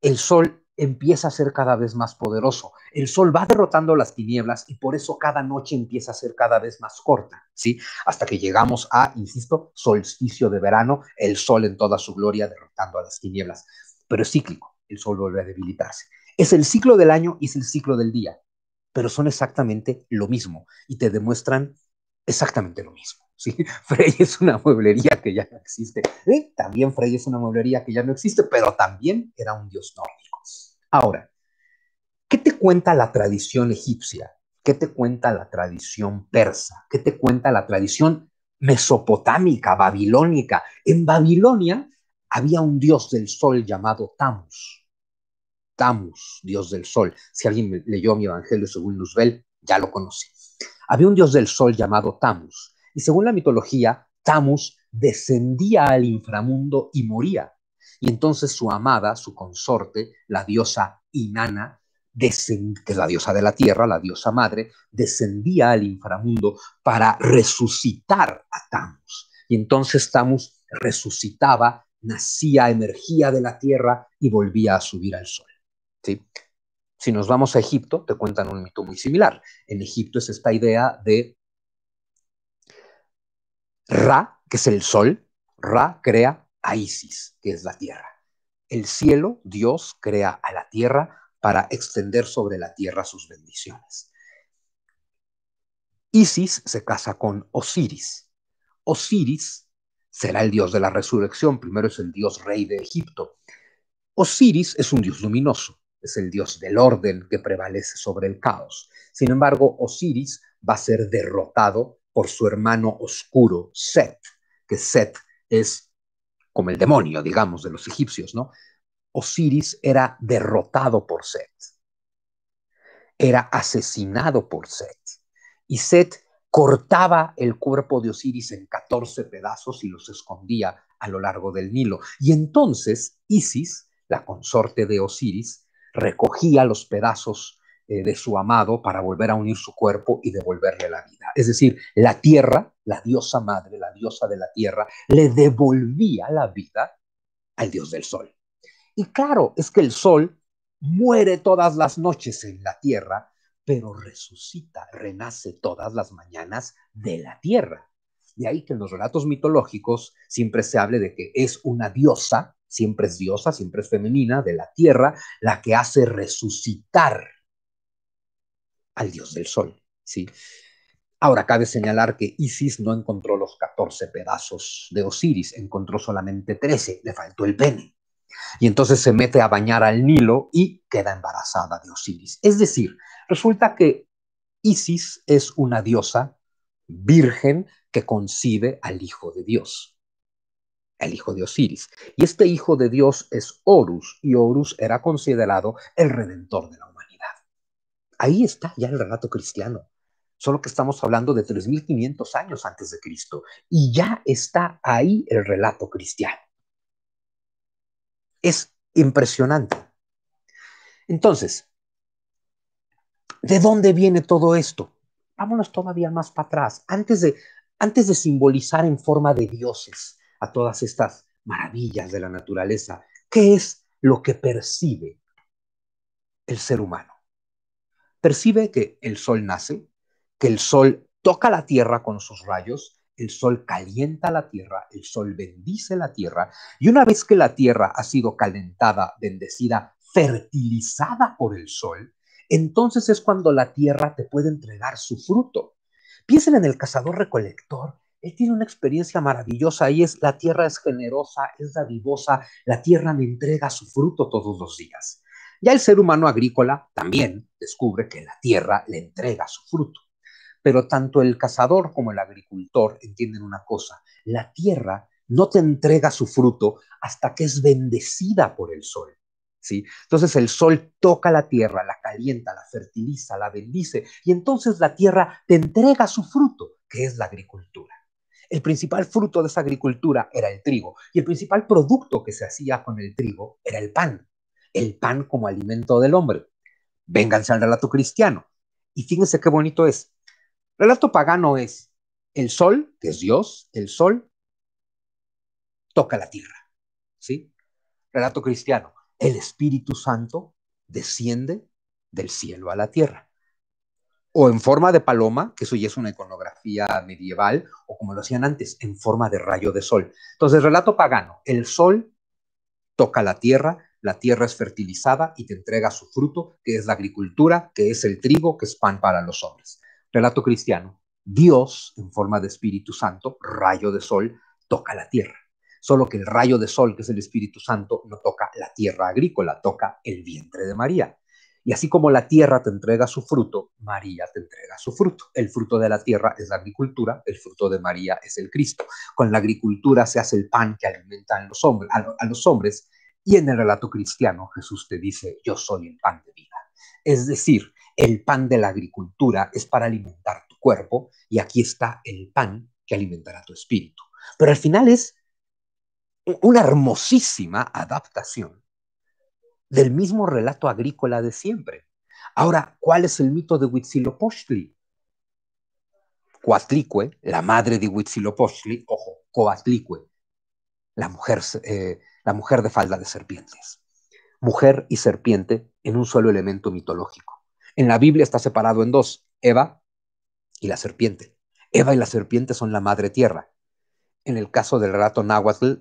el sol empieza a ser cada vez más poderoso. El sol va derrotando las tinieblas y por eso cada noche empieza a ser cada vez más corta, ¿sí? Hasta que llegamos a, insisto, solsticio de verano, el sol en toda su gloria derrotando a las tinieblas. Pero es cíclico, el sol vuelve a debilitarse. Es el ciclo del año y es el ciclo del día, pero son exactamente lo mismo y te demuestran exactamente lo mismo. ¿sí? Frey es una mueblería que ya no existe. Eh, también Frey es una mueblería que ya no existe, pero también era un dios nórdico. Ahora, ¿qué te cuenta la tradición egipcia? ¿Qué te cuenta la tradición persa? ¿Qué te cuenta la tradición mesopotámica, babilónica? En Babilonia había un dios del sol llamado Tamus. Tamus, dios del sol. Si alguien leyó mi Evangelio según Luzbel, ya lo conoce. Había un dios del sol llamado Tamus. Y según la mitología, Tamus descendía al inframundo y moría y entonces su amada, su consorte, la diosa Inanna, que es la diosa de la tierra, la diosa madre, descendía al inframundo para resucitar a Tamus. Y entonces Tamus resucitaba, nacía, energía de la tierra y volvía a subir al sol. ¿sí? Si nos vamos a Egipto, te cuentan un mito muy similar. En Egipto es esta idea de Ra, que es el sol, Ra crea a Isis, que es la tierra. El cielo, Dios, crea a la tierra para extender sobre la tierra sus bendiciones. Isis se casa con Osiris. Osiris será el dios de la resurrección, primero es el dios rey de Egipto. Osiris es un dios luminoso, es el dios del orden que prevalece sobre el caos. Sin embargo, Osiris va a ser derrotado por su hermano oscuro, Set, que Set es como el demonio, digamos, de los egipcios, ¿no? Osiris era derrotado por Set, era asesinado por Set, y Set cortaba el cuerpo de Osiris en 14 pedazos y los escondía a lo largo del Nilo. Y entonces Isis, la consorte de Osiris, recogía los pedazos eh, de su amado para volver a unir su cuerpo y devolverle la vida. Es decir, la tierra, la diosa madre, la diosa de la tierra, le devolvía la vida al dios del sol. Y claro, es que el sol muere todas las noches en la tierra, pero resucita, renace todas las mañanas de la tierra. De ahí que en los relatos mitológicos siempre se hable de que es una diosa, siempre es diosa, siempre es femenina, de la tierra, la que hace resucitar al dios del sol. ¿sí? Ahora, cabe señalar que Isis no encontró los 14 pedazos de Osiris, encontró solamente 13, le faltó el pene. Y entonces se mete a bañar al Nilo y queda embarazada de Osiris. Es decir, resulta que Isis es una diosa virgen que concibe al Hijo de Dios, el Hijo de Osiris. Y este Hijo de Dios es Horus, y Horus era considerado el redentor de la humanidad. Ahí está ya el relato cristiano. Solo que estamos hablando de 3.500 años antes de Cristo. Y ya está ahí el relato cristiano. Es impresionante. Entonces, ¿de dónde viene todo esto? Vámonos todavía más para atrás, antes de, antes de simbolizar en forma de dioses a todas estas maravillas de la naturaleza. ¿Qué es lo que percibe el ser humano? percibe que el sol nace, que el sol toca la tierra con sus rayos, el sol calienta la tierra, el sol bendice la tierra, y una vez que la tierra ha sido calentada, bendecida, fertilizada por el sol, entonces es cuando la tierra te puede entregar su fruto. Piensen en el cazador recolector. Él tiene una experiencia maravillosa y es la tierra es generosa, es dadivosa, la tierra me entrega su fruto todos los días. Ya el ser humano agrícola también descubre que la tierra le entrega su fruto. Pero tanto el cazador como el agricultor entienden una cosa, la tierra no te entrega su fruto hasta que es bendecida por el sol. ¿sí? Entonces el sol toca la tierra, la calienta, la fertiliza, la bendice, y entonces la tierra te entrega su fruto, que es la agricultura. El principal fruto de esa agricultura era el trigo, y el principal producto que se hacía con el trigo era el pan el pan como alimento del hombre. Vénganse al relato cristiano. Y fíjense qué bonito es. Relato pagano es el sol, que es Dios, el sol toca la tierra. ¿Sí? Relato cristiano, el Espíritu Santo desciende del cielo a la tierra. O en forma de paloma, que eso ya es una iconografía medieval, o como lo hacían antes, en forma de rayo de sol. Entonces, relato pagano, el sol toca la tierra, la tierra es fertilizada y te entrega su fruto, que es la agricultura, que es el trigo, que es pan para los hombres. Relato cristiano, Dios, en forma de Espíritu Santo, rayo de sol, toca la tierra. Solo que el rayo de sol, que es el Espíritu Santo, no toca la tierra agrícola, toca el vientre de María. Y así como la tierra te entrega su fruto, María te entrega su fruto. El fruto de la tierra es la agricultura, el fruto de María es el Cristo. Con la agricultura se hace el pan que alimentan a, los hombres y en el relato cristiano Jesús te dice, yo soy el pan de vida. Es decir, el pan de la agricultura es para alimentar tu cuerpo y aquí está el pan que alimentará tu espíritu. Pero al final es una hermosísima adaptación del mismo relato agrícola de siempre. Ahora, ¿cuál es el mito de Huitzilopochtli? Coatlicue, la madre de Huitzilopochtli, ojo, Coatlicue, la mujer eh, la mujer de falda de serpientes. Mujer y serpiente en un solo elemento mitológico. En la Biblia está separado en dos, Eva y la serpiente. Eva y la serpiente son la madre tierra. En el caso del rato náhuatl,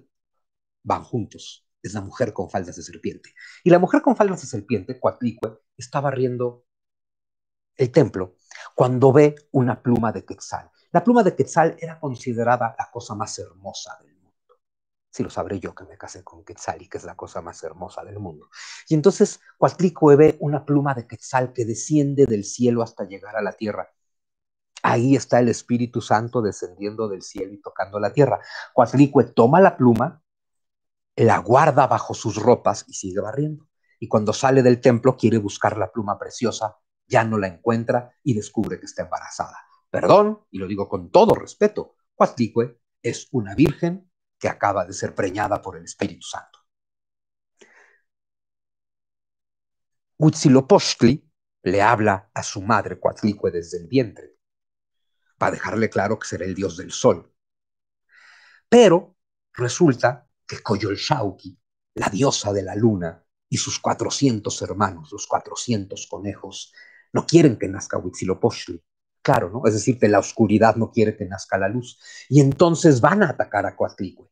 van juntos. Es la mujer con faldas de serpiente. Y la mujer con faldas de serpiente, Cuatlicue, está barriendo el templo cuando ve una pluma de quetzal. La pluma de quetzal era considerada la cosa más hermosa del si lo sabré yo que me casé con Quetzal y que es la cosa más hermosa del mundo. Y entonces Cuatlicue ve una pluma de Quetzal que desciende del cielo hasta llegar a la tierra. Ahí está el Espíritu Santo descendiendo del cielo y tocando la tierra. Cuatlicue toma la pluma, la guarda bajo sus ropas y sigue barriendo. Y cuando sale del templo quiere buscar la pluma preciosa, ya no la encuentra y descubre que está embarazada. Perdón, y lo digo con todo respeto, Cuatlicue es una virgen acaba de ser preñada por el Espíritu Santo. Huitzilopochtli le habla a su madre Coatlicue desde el vientre, para dejarle claro que será el dios del sol. Pero resulta que Coyolxauqui, la diosa de la luna, y sus 400 hermanos, los 400 conejos, no quieren que nazca Huitzilopochtli. Claro, ¿no? Es decir, que la oscuridad no quiere que nazca la luz. Y entonces van a atacar a Coatlicue.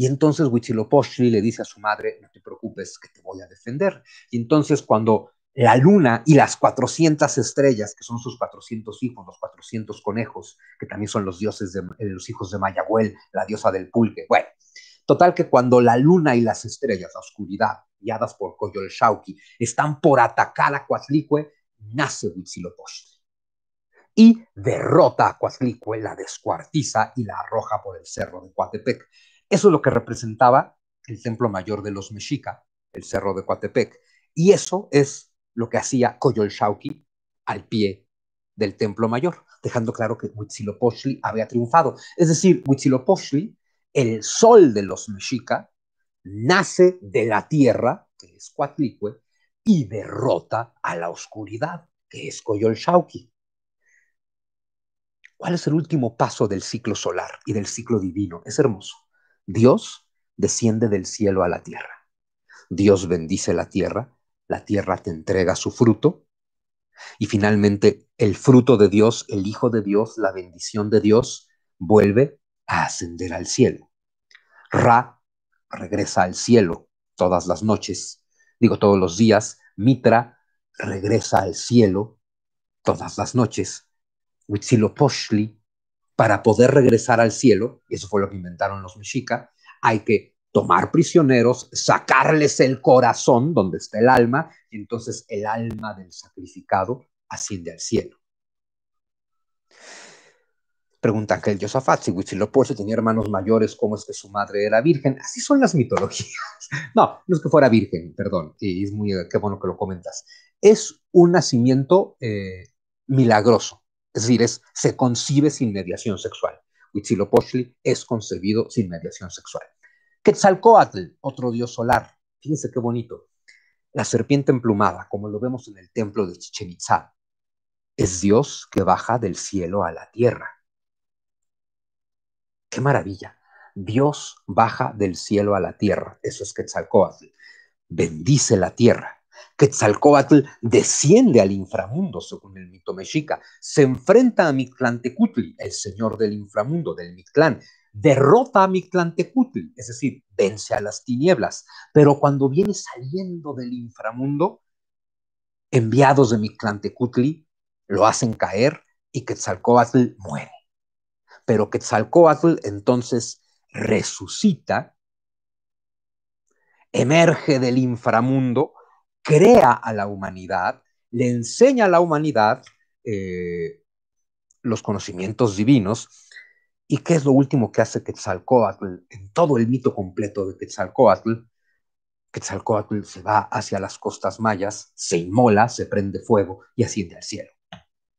Y entonces Huitzilopochtli le dice a su madre, no te preocupes, que te voy a defender. Y entonces cuando la luna y las 400 estrellas, que son sus 400 hijos, los 400 conejos, que también son los dioses de eh, los hijos de Mayagüel, la diosa del pulque. Bueno, total que cuando la luna y las estrellas, la oscuridad, guiadas por Coyolxauqui, están por atacar a Coatlicue, nace Huitzilopochtli y derrota a Cuatlicue, la descuartiza y la arroja por el cerro de Coatepec. Eso es lo que representaba el templo mayor de los mexica, el cerro de Coatepec. Y eso es lo que hacía Coyolxauqui al pie del templo mayor, dejando claro que Huitzilopochtli había triunfado. Es decir, Huitzilopochtli, el sol de los mexica, nace de la tierra, que es Coatlicue, y derrota a la oscuridad, que es Coyolxauqui. ¿Cuál es el último paso del ciclo solar y del ciclo divino? Es hermoso. Dios desciende del cielo a la tierra. Dios bendice la tierra, la tierra te entrega su fruto y finalmente el fruto de Dios, el Hijo de Dios, la bendición de Dios vuelve a ascender al cielo. Ra regresa al cielo todas las noches, digo todos los días, Mitra regresa al cielo todas las noches, Huitzilopochtli para poder regresar al cielo, y eso fue lo que inventaron los mexica, hay que tomar prisioneros, sacarles el corazón donde está el alma, y entonces el alma del sacrificado asciende al cielo. Pregunta el Josafat, si Huitzilopochtli tenía hermanos mayores, ¿cómo es que su madre era virgen? Así son las mitologías. No, no es que fuera virgen, perdón, y es muy, qué bueno que lo comentas. Es un nacimiento eh, milagroso, es decir, se concibe sin mediación sexual. Huitzilopochtli es concebido sin mediación sexual. Quetzalcoatl, otro dios solar. Fíjense qué bonito. La serpiente emplumada, como lo vemos en el templo de Chichen Itzá, es Dios que baja del cielo a la tierra. ¡Qué maravilla! Dios baja del cielo a la tierra. Eso es Quetzalcoatl. Bendice la tierra. Quetzalcóatl desciende al inframundo, según el mito mexica, se enfrenta a Mictlantecutli, el señor del inframundo, del Mictlán, derrota a Mictlantecutli, es decir, vence a las tinieblas, pero cuando viene saliendo del inframundo, enviados de Mictlantecutli lo hacen caer y Quetzalcóatl muere. Pero Quetzalcóatl entonces resucita, emerge del inframundo, crea a la humanidad, le enseña a la humanidad eh, los conocimientos divinos. ¿Y qué es lo último que hace Quetzalcoatl en todo el mito completo de Quetzalcoatl? Quetzalcoatl se va hacia las costas mayas, se inmola, se prende fuego y asciende al cielo.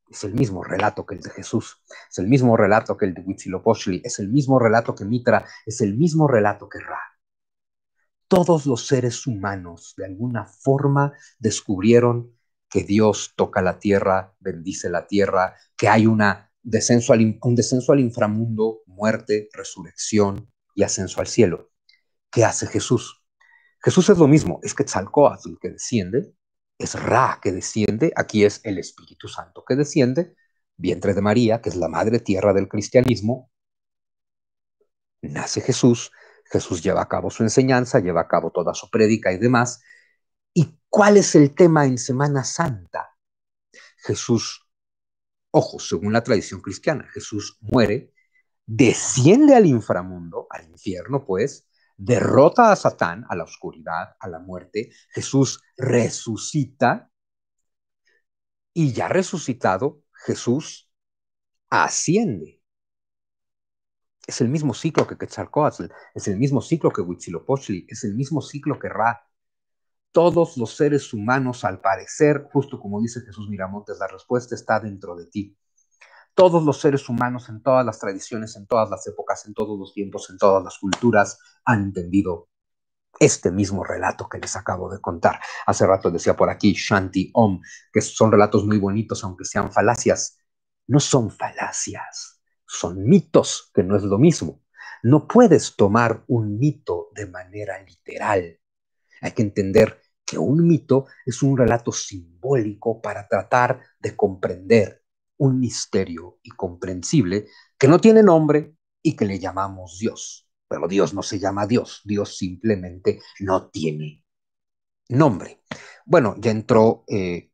Es el mismo relato que el de Jesús, es el mismo relato que el de Huitzilopochtli, es el mismo relato que Mitra, es el mismo relato que Ra todos los seres humanos de alguna forma descubrieron que Dios toca la tierra, bendice la tierra, que hay un descenso al inframundo, muerte, resurrección y ascenso al cielo. ¿Qué hace Jesús? Jesús es lo mismo, es Quetzalcoatl que desciende, es Ra que desciende, aquí es el Espíritu Santo que desciende, vientre de María, que es la madre tierra del cristianismo, nace Jesús, Jesús lleva a cabo su enseñanza, lleva a cabo toda su prédica y demás. ¿Y cuál es el tema en Semana Santa? Jesús, ojo, según la tradición cristiana, Jesús muere, desciende al inframundo, al infierno pues, derrota a Satán, a la oscuridad, a la muerte. Jesús resucita y ya resucitado, Jesús asciende es el mismo ciclo que Quetzalcoatl, es el mismo ciclo que Huitzilopochtli, es el mismo ciclo que Ra. Todos los seres humanos, al parecer, justo como dice Jesús Miramontes, la respuesta está dentro de ti. Todos los seres humanos en todas las tradiciones, en todas las épocas, en todos los tiempos, en todas las culturas han entendido este mismo relato que les acabo de contar. Hace rato decía por aquí Shanti Om, que son relatos muy bonitos, aunque sean falacias. No son falacias, son mitos, que no es lo mismo. No puedes tomar un mito de manera literal. Hay que entender que un mito es un relato simbólico para tratar de comprender un misterio incomprensible que no tiene nombre y que le llamamos Dios. Pero Dios no se llama Dios, Dios simplemente no tiene nombre. Bueno, ya entró eh,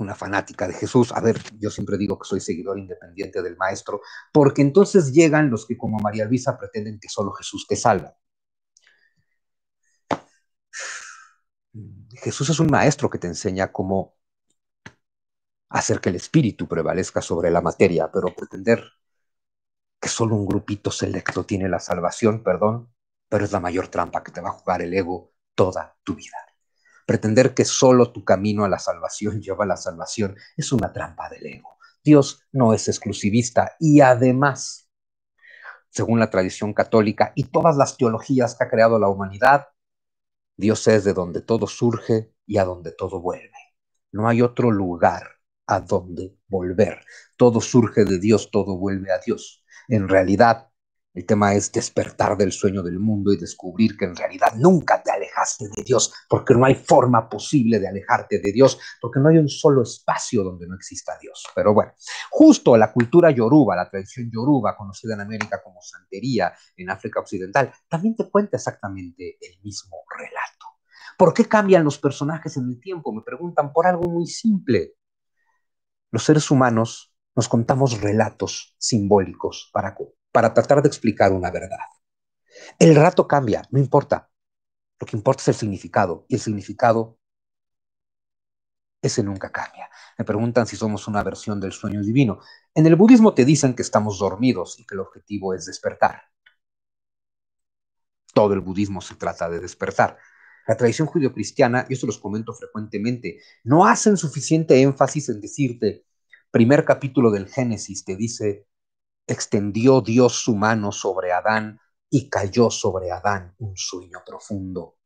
una fanática de Jesús. A ver, yo siempre digo que soy seguidor independiente del Maestro, porque entonces llegan los que como María Luisa pretenden que solo Jesús te salva. Jesús es un maestro que te enseña cómo hacer que el espíritu prevalezca sobre la materia, pero pretender que solo un grupito selecto tiene la salvación, perdón, pero es la mayor trampa que te va a jugar el ego toda tu vida. Pretender que solo tu camino a la salvación lleva a la salvación es una trampa del ego. Dios no es exclusivista y además, según la tradición católica y todas las teologías que ha creado la humanidad, Dios es de donde todo surge y a donde todo vuelve. No hay otro lugar a donde volver. Todo surge de Dios, todo vuelve a Dios. En realidad, el tema es despertar del sueño del mundo y descubrir que en realidad nunca te de Dios, porque no hay forma posible de alejarte de Dios, porque no hay un solo espacio donde no exista Dios. Pero bueno, justo la cultura yoruba, la tradición yoruba, conocida en América como santería, en África Occidental, también te cuenta exactamente el mismo relato. ¿Por qué cambian los personajes en el tiempo? Me preguntan por algo muy simple. Los seres humanos nos contamos relatos simbólicos para, para tratar de explicar una verdad. El rato cambia, no importa. Lo que importa es el significado y el significado, ese nunca cambia. Me preguntan si somos una versión del sueño divino. En el budismo te dicen que estamos dormidos y que el objetivo es despertar. Todo el budismo se trata de despertar. La tradición judio-cristiana, y esto los comento frecuentemente, no hacen suficiente énfasis en decirte, primer capítulo del Génesis te dice, extendió Dios su mano sobre Adán y cayó sobre Adán un sueño profundo.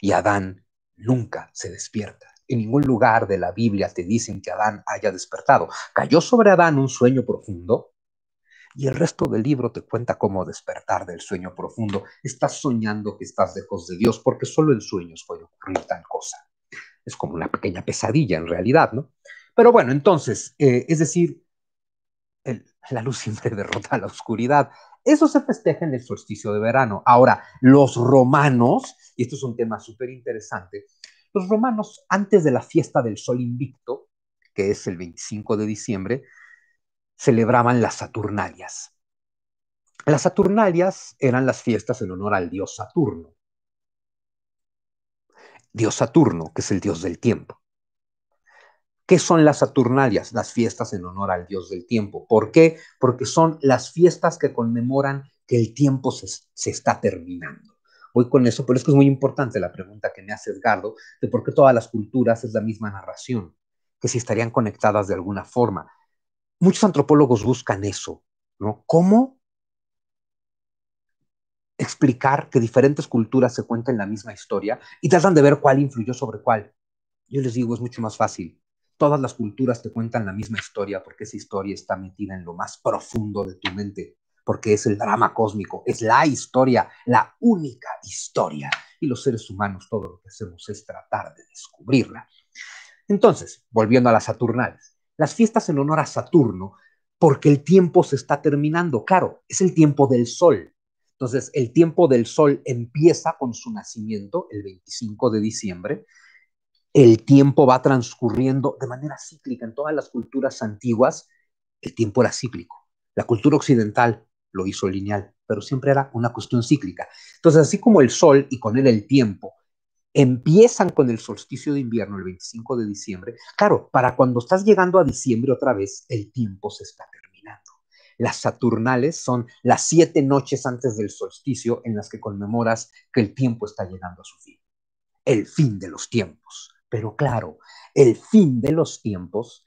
Y Adán nunca se despierta. En ningún lugar de la Biblia te dicen que Adán haya despertado. Cayó sobre Adán un sueño profundo y el resto del libro te cuenta cómo despertar del sueño profundo. Estás soñando que estás lejos de Dios porque solo en sueños puede ocurrir tal cosa. Es como una pequeña pesadilla en realidad, ¿no? Pero bueno, entonces, eh, es decir, la luz siempre derrota a la oscuridad. Eso se festeja en el solsticio de verano. Ahora, los romanos, y esto es un tema súper interesante, los romanos antes de la fiesta del sol invicto, que es el 25 de diciembre, celebraban las Saturnalias. Las Saturnalias eran las fiestas en honor al dios Saturno. Dios Saturno, que es el dios del tiempo. ¿Qué son las Saturnalias? Las fiestas en honor al dios del tiempo. ¿Por qué? Porque son las fiestas que conmemoran que el tiempo se, se está terminando. Voy con eso, pero es que es muy importante la pregunta que me hace Edgardo de por qué todas las culturas es la misma narración, que si estarían conectadas de alguna forma. Muchos antropólogos buscan eso, ¿no? ¿Cómo explicar que diferentes culturas se cuentan la misma historia y tratan de ver cuál influyó sobre cuál? Yo les digo, es mucho más fácil todas las culturas te cuentan la misma historia porque esa historia está metida en lo más profundo de tu mente, porque es el drama cósmico, es la historia, la única historia. Y los seres humanos todo lo que hacemos es tratar de descubrirla. Entonces, volviendo a las Saturnales, las fiestas en honor a Saturno, porque el tiempo se está terminando, claro, es el tiempo del Sol. Entonces, el tiempo del Sol empieza con su nacimiento el 25 de diciembre el tiempo va transcurriendo de manera cíclica. En todas las culturas antiguas, el tiempo era cíclico. La cultura occidental lo hizo lineal, pero siempre era una cuestión cíclica. Entonces, así como el sol y con él el tiempo empiezan con el solsticio de invierno, el 25 de diciembre, claro, para cuando estás llegando a diciembre otra vez, el tiempo se está terminando. Las Saturnales son las siete noches antes del solsticio en las que conmemoras que el tiempo está llegando a su fin. El fin de los tiempos pero claro, el fin de los tiempos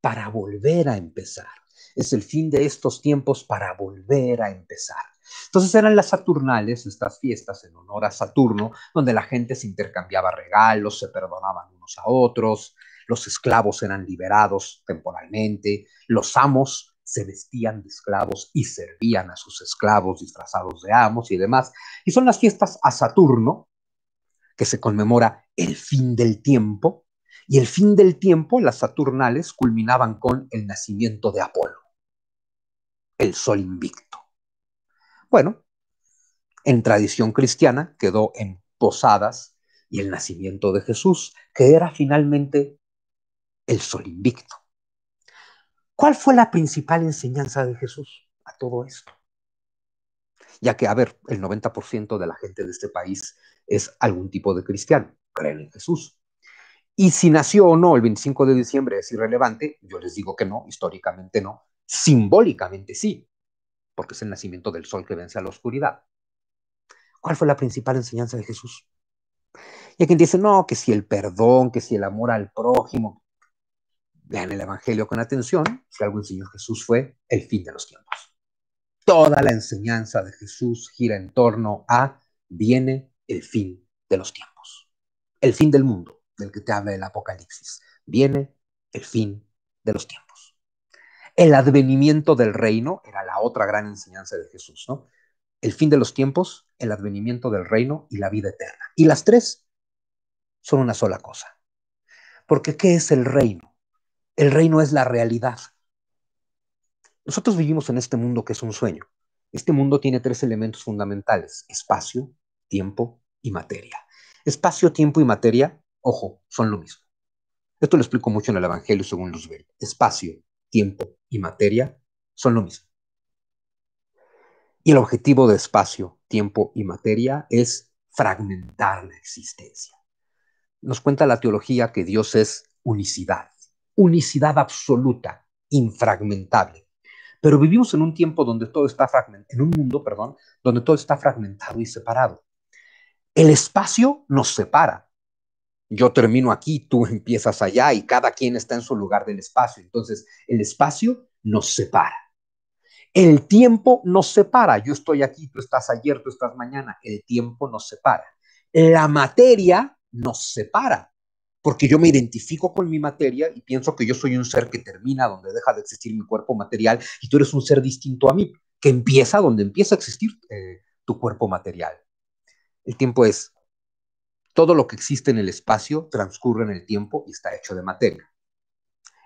para volver a empezar. Es el fin de estos tiempos para volver a empezar. Entonces eran las Saturnales, estas fiestas en honor a Saturno, donde la gente se intercambiaba regalos, se perdonaban unos a otros, los esclavos eran liberados temporalmente, los amos se vestían de esclavos y servían a sus esclavos disfrazados de amos y demás. Y son las fiestas a Saturno, que se conmemora el fin del tiempo, y el fin del tiempo, las Saturnales culminaban con el nacimiento de Apolo, el sol invicto. Bueno, en tradición cristiana quedó en Posadas y el nacimiento de Jesús, que era finalmente el sol invicto. ¿Cuál fue la principal enseñanza de Jesús a todo esto? ya que, a ver, el 90% de la gente de este país es algún tipo de cristiano, creen en Jesús. Y si nació o no el 25 de diciembre es irrelevante, yo les digo que no, históricamente no, simbólicamente sí, porque es el nacimiento del sol que vence a la oscuridad. ¿Cuál fue la principal enseñanza de Jesús? Y hay quien dice, no, que si el perdón, que si el amor al prójimo. Vean el Evangelio con atención, si algo enseñó Jesús fue el fin de los tiempos toda la enseñanza de Jesús gira en torno a viene el fin de los tiempos, el fin del mundo del que te habla el Apocalipsis, viene el fin de los tiempos. El advenimiento del reino era la otra gran enseñanza de Jesús, ¿no? El fin de los tiempos, el advenimiento del reino y la vida eterna. Y las tres son una sola cosa. Porque ¿qué es el reino? El reino es la realidad, nosotros vivimos en este mundo que es un sueño. Este mundo tiene tres elementos fundamentales, espacio, tiempo y materia. Espacio, tiempo y materia, ojo, son lo mismo. Esto lo explico mucho en el Evangelio según Luzbel. Espacio, tiempo y materia son lo mismo. Y el objetivo de espacio, tiempo y materia es fragmentar la existencia. Nos cuenta la teología que Dios es unicidad, unicidad absoluta, infragmentable. Pero vivimos en un tiempo donde todo está fragmentado, en un mundo, perdón, donde todo está fragmentado y separado. El espacio nos separa. Yo termino aquí, tú empiezas allá y cada quien está en su lugar del espacio. Entonces, el espacio nos separa. El tiempo nos separa. Yo estoy aquí, tú estás ayer, tú estás mañana. El tiempo nos separa. La materia nos separa porque yo me identifico con mi materia y pienso que yo soy un ser que termina donde deja de existir mi cuerpo material y tú eres un ser distinto a mí, que empieza donde empieza a existir eh, tu cuerpo material. El tiempo es, todo lo que existe en el espacio transcurre en el tiempo y está hecho de materia.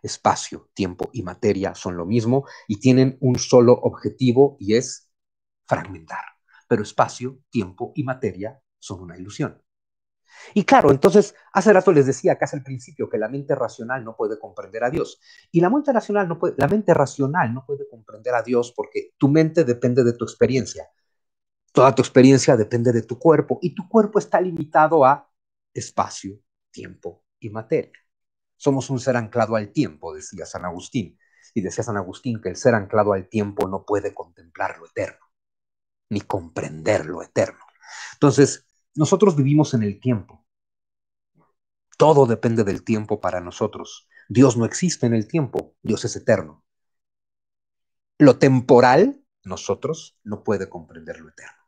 Espacio, tiempo y materia son lo mismo y tienen un solo objetivo y es fragmentar. Pero espacio, tiempo y materia son una ilusión. Y claro, entonces, hace rato les decía casi al principio que la mente racional no puede comprender a Dios. Y la mente, racional no puede, la mente racional no puede comprender a Dios porque tu mente depende de tu experiencia. Toda tu experiencia depende de tu cuerpo y tu cuerpo está limitado a espacio, tiempo y materia. Somos un ser anclado al tiempo, decía San Agustín. Y decía San Agustín que el ser anclado al tiempo no puede contemplar lo eterno, ni comprender lo eterno. Entonces, nosotros vivimos en el tiempo. Todo depende del tiempo para nosotros. Dios no existe en el tiempo, Dios es eterno. Lo temporal, nosotros, no puede comprender lo eterno.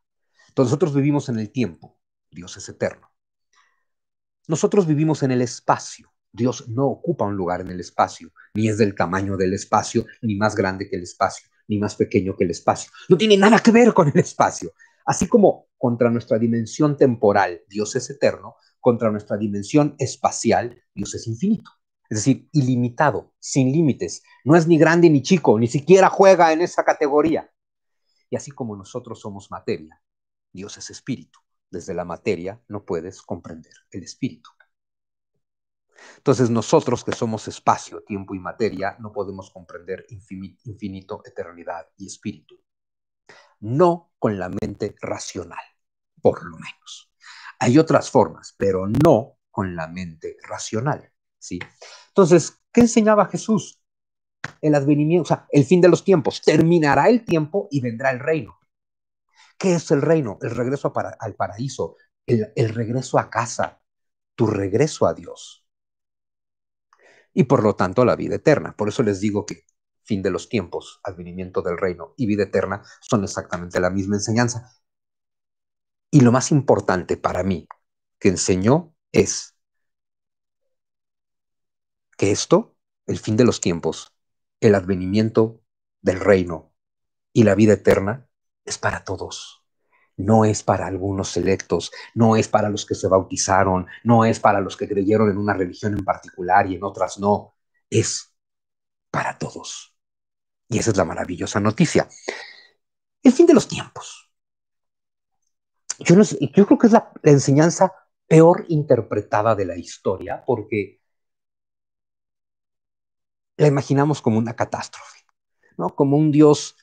Entonces nosotros vivimos en el tiempo, Dios es eterno. Nosotros vivimos en el espacio. Dios no ocupa un lugar en el espacio, ni es del tamaño del espacio, ni más grande que el espacio, ni más pequeño que el espacio. No tiene nada que ver con el espacio. Así como contra nuestra dimensión temporal, Dios es eterno, contra nuestra dimensión espacial, Dios es infinito. Es decir, ilimitado, sin límites. No es ni grande ni chico, ni siquiera juega en esa categoría. Y así como nosotros somos materia, Dios es espíritu. Desde la materia no puedes comprender el espíritu. Entonces nosotros que somos espacio, tiempo y materia, no podemos comprender infinito, eternidad y espíritu no con la mente racional, por lo menos. Hay otras formas, pero no con la mente racional. ¿sí? Entonces, ¿qué enseñaba Jesús? El advenimiento, o sea, el fin de los tiempos. Terminará el tiempo y vendrá el reino. ¿Qué es el reino? El regreso para, al paraíso, el regreso a casa, tu regreso a Dios. Y por lo tanto la vida eterna. Por eso les digo que fin de los tiempos, advenimiento del reino y vida eterna son exactamente la misma enseñanza. Y lo más importante para mí que enseñó es que esto, el fin de los tiempos, el advenimiento del reino y la vida eterna, es para todos. No es para algunos selectos, no es para los que se bautizaron, no es para los que creyeron en una religión en particular y en otras no, es para todos. Y esa es la maravillosa noticia. El fin de los tiempos. Yo, yo creo que es la, enseñanza peor interpretada de la historia porque la imaginamos como una catástrofe, ¿no? Como un Dios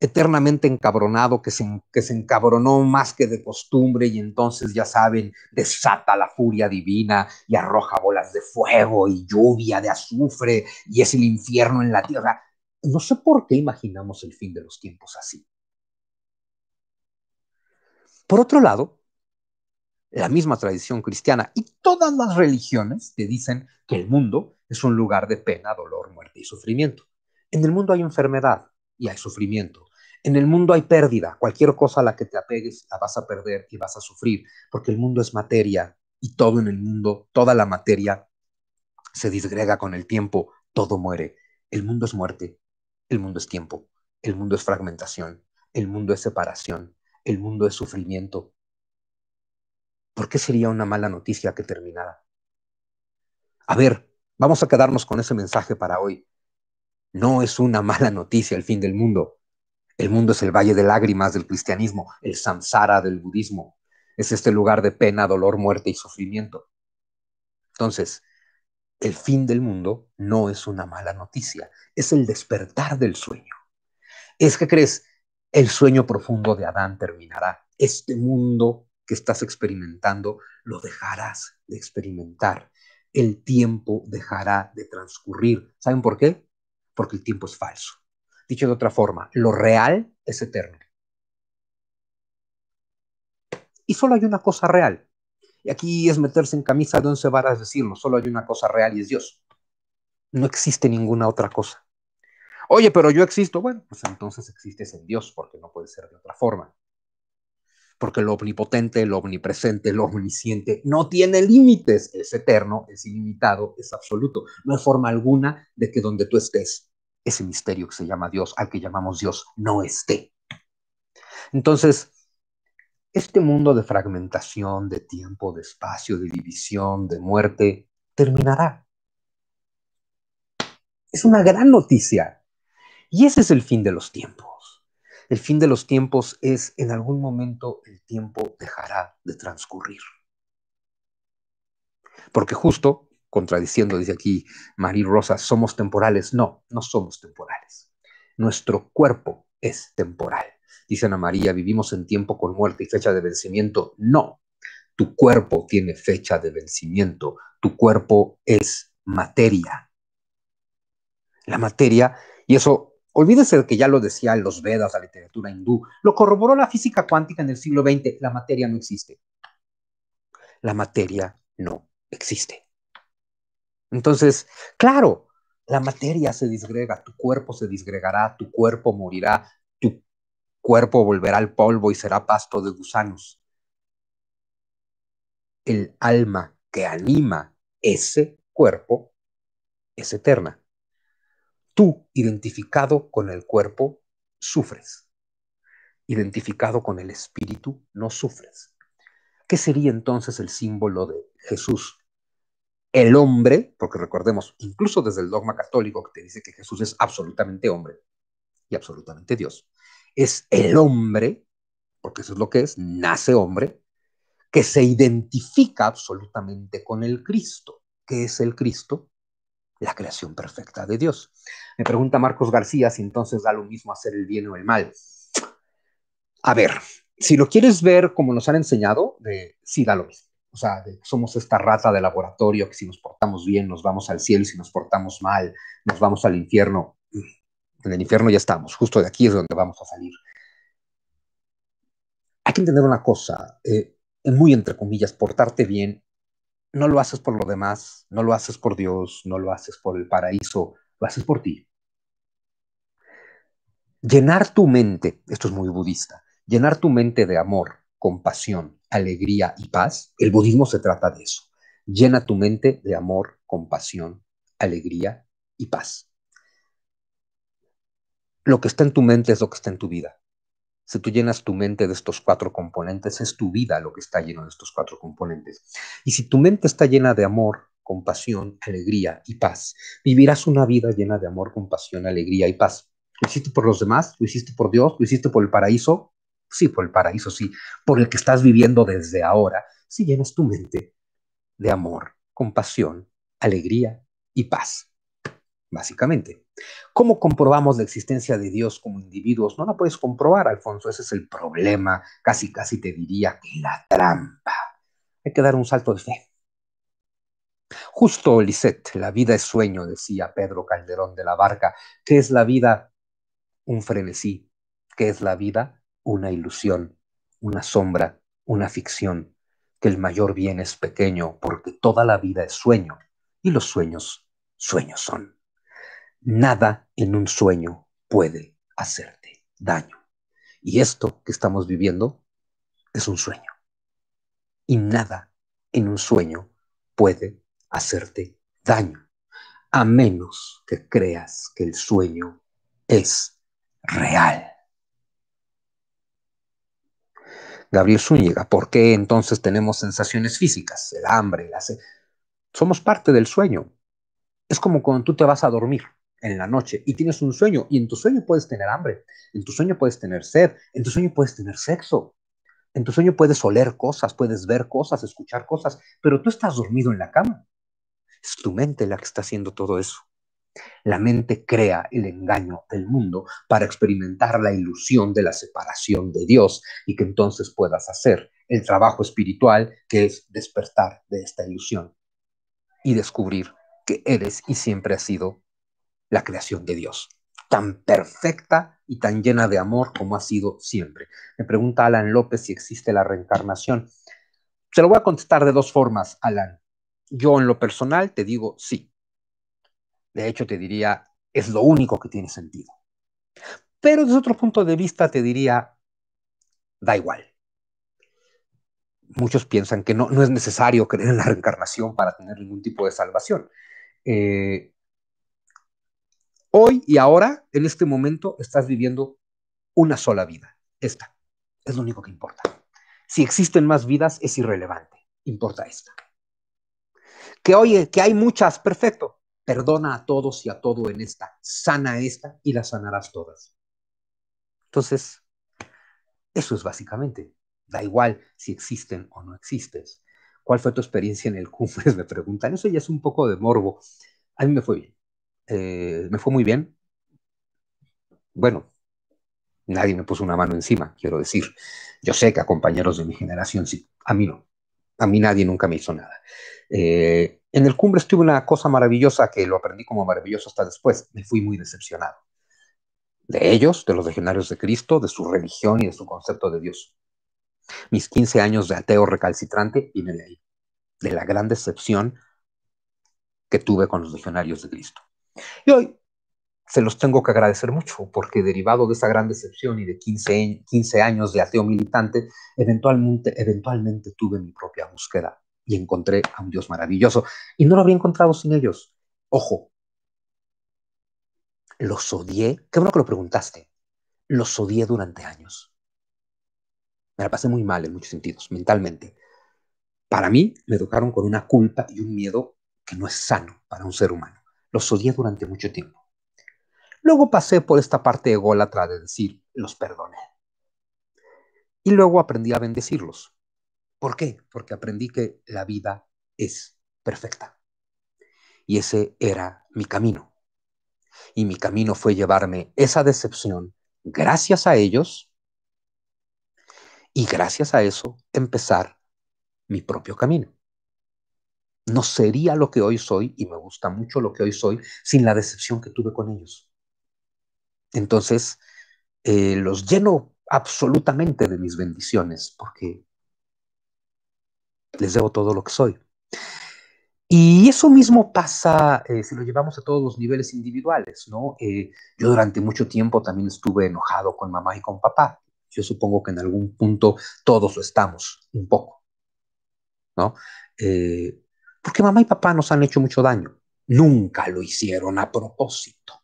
eternamente encabronado, que que se, encabronó más que de costumbre y entonces, ya saben, desata la furia divina y arroja bolas de fuego y lluvia de azufre y es el infierno en la tierra. No sé por qué imaginamos el fin de los tiempos así. Por otro lado, la misma tradición cristiana y todas las religiones te dicen que el mundo es un lugar de pena, dolor, muerte y sufrimiento. En el mundo hay enfermedad y hay sufrimiento. En el mundo hay pérdida. Cualquier cosa a la que te apegues la vas a perder y vas a sufrir, porque el mundo es materia y todo en el mundo, toda la materia se disgrega con el tiempo, todo muere. El mundo es muerte el mundo es tiempo, el mundo es fragmentación, el mundo es separación, el mundo es sufrimiento. ¿Por qué sería una mala noticia que terminara? A ver, vamos a quedarnos con ese mensaje para hoy. No es una mala noticia el fin del mundo. El mundo es el valle de lágrimas del cristianismo, el samsara del budismo. Es este lugar de pena, dolor, muerte y sufrimiento. Entonces, el fin del mundo no es una mala noticia, es el despertar del sueño. Es que crees, el sueño profundo de Adán terminará. Este mundo que estás experimentando lo dejarás de experimentar. El tiempo dejará de transcurrir. ¿Saben por qué? Porque el tiempo es falso. Dicho de otra forma, lo real es eterno. Y solo hay una cosa real, y aquí es meterse en camisa de once varas decirlo, solo hay una cosa real y es Dios. No existe ninguna otra cosa. Oye, pero yo existo. Bueno, pues entonces existes en Dios, porque no puede ser de otra forma. Porque lo omnipotente, lo omnipresente, lo omnisciente no tiene límites. Es eterno, es ilimitado, es absoluto. No hay forma alguna de que donde tú estés, ese misterio que se llama Dios, al que llamamos Dios, no esté. Entonces, este mundo de fragmentación, de tiempo, de espacio, de división, de muerte, terminará. Es una gran noticia. Y ese es el fin de los tiempos. El fin de los tiempos es en algún momento el tiempo dejará de transcurrir. Porque justo, contradiciendo, desde aquí María Rosa, somos temporales. No, no somos temporales. Nuestro cuerpo es temporal. Dice Ana María, vivimos en tiempo con muerte y fecha de vencimiento. No, tu cuerpo tiene fecha de vencimiento. Tu cuerpo es materia. La materia, y eso, olvídese de que ya lo decía en los Vedas, la literatura hindú, lo corroboró la física cuántica en el siglo XX, la materia no existe. La materia no existe. Entonces, claro, la materia se disgrega, tu cuerpo se disgregará, tu cuerpo morirá, cuerpo volverá al polvo y será pasto de gusanos. El alma que anima ese cuerpo es eterna. Tú, identificado con el cuerpo, sufres. Identificado con el espíritu, no sufres. ¿Qué sería entonces el símbolo de Jesús? El hombre, porque recordemos, incluso desde el dogma católico que te dice que Jesús es absolutamente hombre y absolutamente Dios, es el hombre, porque eso es lo que es, nace hombre, que se identifica absolutamente con el Cristo. que es el Cristo? La creación perfecta de Dios. Me pregunta Marcos García si entonces da lo mismo hacer el bien o el mal. A ver, si lo quieres ver como nos han enseñado, de, sí da lo mismo. O sea, somos esta rata de laboratorio que si nos portamos bien nos vamos al cielo si nos portamos mal nos vamos al infierno. En el infierno ya estamos, justo de aquí es donde vamos a salir. Hay que entender una cosa, eh, muy entre comillas, portarte bien, no lo haces por los demás, no lo haces por Dios, no lo haces por el paraíso, lo haces por ti. Llenar tu mente, esto es muy budista, llenar tu mente de amor, compasión, alegría y paz, el budismo se trata de eso. Llena tu mente de amor, compasión, alegría y paz. Lo que está en tu mente es lo que está en tu vida. Si tú llenas tu mente de estos cuatro componentes, es tu vida lo que está lleno de estos cuatro componentes. Y si tu mente está llena de amor, compasión, alegría y paz, vivirás una vida llena de amor, compasión, alegría y paz. ¿Lo hiciste por los demás? ¿Lo hiciste por Dios? ¿Lo hiciste por el paraíso? Sí, por el paraíso, sí. Por el que estás viviendo desde ahora. Si llenas tu mente de amor, compasión, alegría y paz. Básicamente. ¿Cómo comprobamos la existencia de Dios como individuos? No la puedes comprobar, Alfonso, ese es el problema, casi, casi te diría que la trampa. Hay que dar un salto de fe. Justo, Lisette, la vida es sueño, decía Pedro Calderón de la Barca. ¿Qué es la vida? Un frenesí. ¿Qué es la vida? Una ilusión, una sombra, una ficción. Que el mayor bien es pequeño, porque toda la vida es sueño, y los sueños, sueños son. Nada en un sueño puede hacerte daño. Y esto que estamos viviendo es un sueño. Y nada en un sueño puede hacerte daño, a menos que creas que el sueño es real. Gabriel Zúñiga, ¿por qué entonces tenemos sensaciones físicas? El hambre, la sed. Somos parte del sueño. Es como cuando tú te vas a dormir en la noche y tienes un sueño y en tu sueño puedes tener hambre, en tu sueño puedes tener sed, en tu sueño puedes tener sexo, en tu sueño puedes oler cosas, puedes ver cosas, escuchar cosas, pero tú estás dormido en la cama. Es tu mente la que está haciendo todo eso. La mente crea el engaño del mundo para experimentar la ilusión de la separación de Dios y que entonces puedas hacer el trabajo espiritual que es despertar de esta ilusión y descubrir que eres y siempre has sido la creación de Dios, tan perfecta y tan llena de amor como ha sido siempre. Me pregunta Alan López si existe la reencarnación. Se lo voy a contestar de dos formas, Alan. Yo en lo personal te digo sí. De hecho, te diría, es lo único que tiene sentido. Pero desde otro punto de vista te diría, da igual. Muchos piensan que no, no es necesario creer en la reencarnación para tener ningún tipo de salvación. Eh, hoy y ahora, en este momento, estás viviendo una sola vida. Esta es lo único que importa. Si existen más vidas, es irrelevante. Importa esta. Que oye, que hay muchas, perfecto. Perdona a todos y a todo en esta. Sana esta y la sanarás todas. Entonces, eso es básicamente. Da igual si existen o no existes. ¿Cuál fue tu experiencia en el cumbres? Me preguntan. Eso ya es un poco de morbo. A mí me fue bien. Eh, me fue muy bien. Bueno, nadie me puso una mano encima, quiero decir. Yo sé que a compañeros de mi generación sí, a mí no. A mí nadie nunca me hizo nada. Eh, en el cumbre estuve una cosa maravillosa que lo aprendí como maravilloso hasta después. Me fui muy decepcionado. De ellos, de los legionarios de Cristo, de su religión y de su concepto de Dios. Mis 15 años de ateo recalcitrante y de de la gran decepción que tuve con los legionarios de Cristo. Y hoy se los tengo que agradecer mucho, porque derivado de esa gran decepción y de 15, años de ateo militante, eventualmente, tuve mi propia búsqueda y encontré a un Dios maravilloso. Y no lo habría encontrado sin ellos. Ojo, los odié, qué bueno que lo preguntaste, los odié durante años. Me la pasé muy mal en muchos sentidos, mentalmente. Para mí me educaron con una culpa y un miedo que no es sano para un ser humano. Los odié durante mucho tiempo. Luego pasé por esta parte ególatra de decir, los perdoné. Y luego aprendí a bendecirlos. ¿Por qué? Porque aprendí que la vida es perfecta. Y ese era mi camino. Y mi camino fue llevarme esa decepción gracias a ellos y gracias a eso empezar mi propio camino no sería lo que hoy soy, y me gusta mucho lo que hoy soy, sin la decepción que tuve con ellos. Entonces, eh, los lleno absolutamente de mis bendiciones, porque les debo todo lo que soy. Y eso mismo pasa eh, si lo llevamos a todos los niveles individuales, ¿no? Eh, yo durante mucho tiempo también estuve enojado con mamá y con papá. Yo supongo que en algún punto todos lo estamos, un poco, ¿no? Porque mamá y papá nos han hecho mucho daño. Nunca lo hicieron a propósito.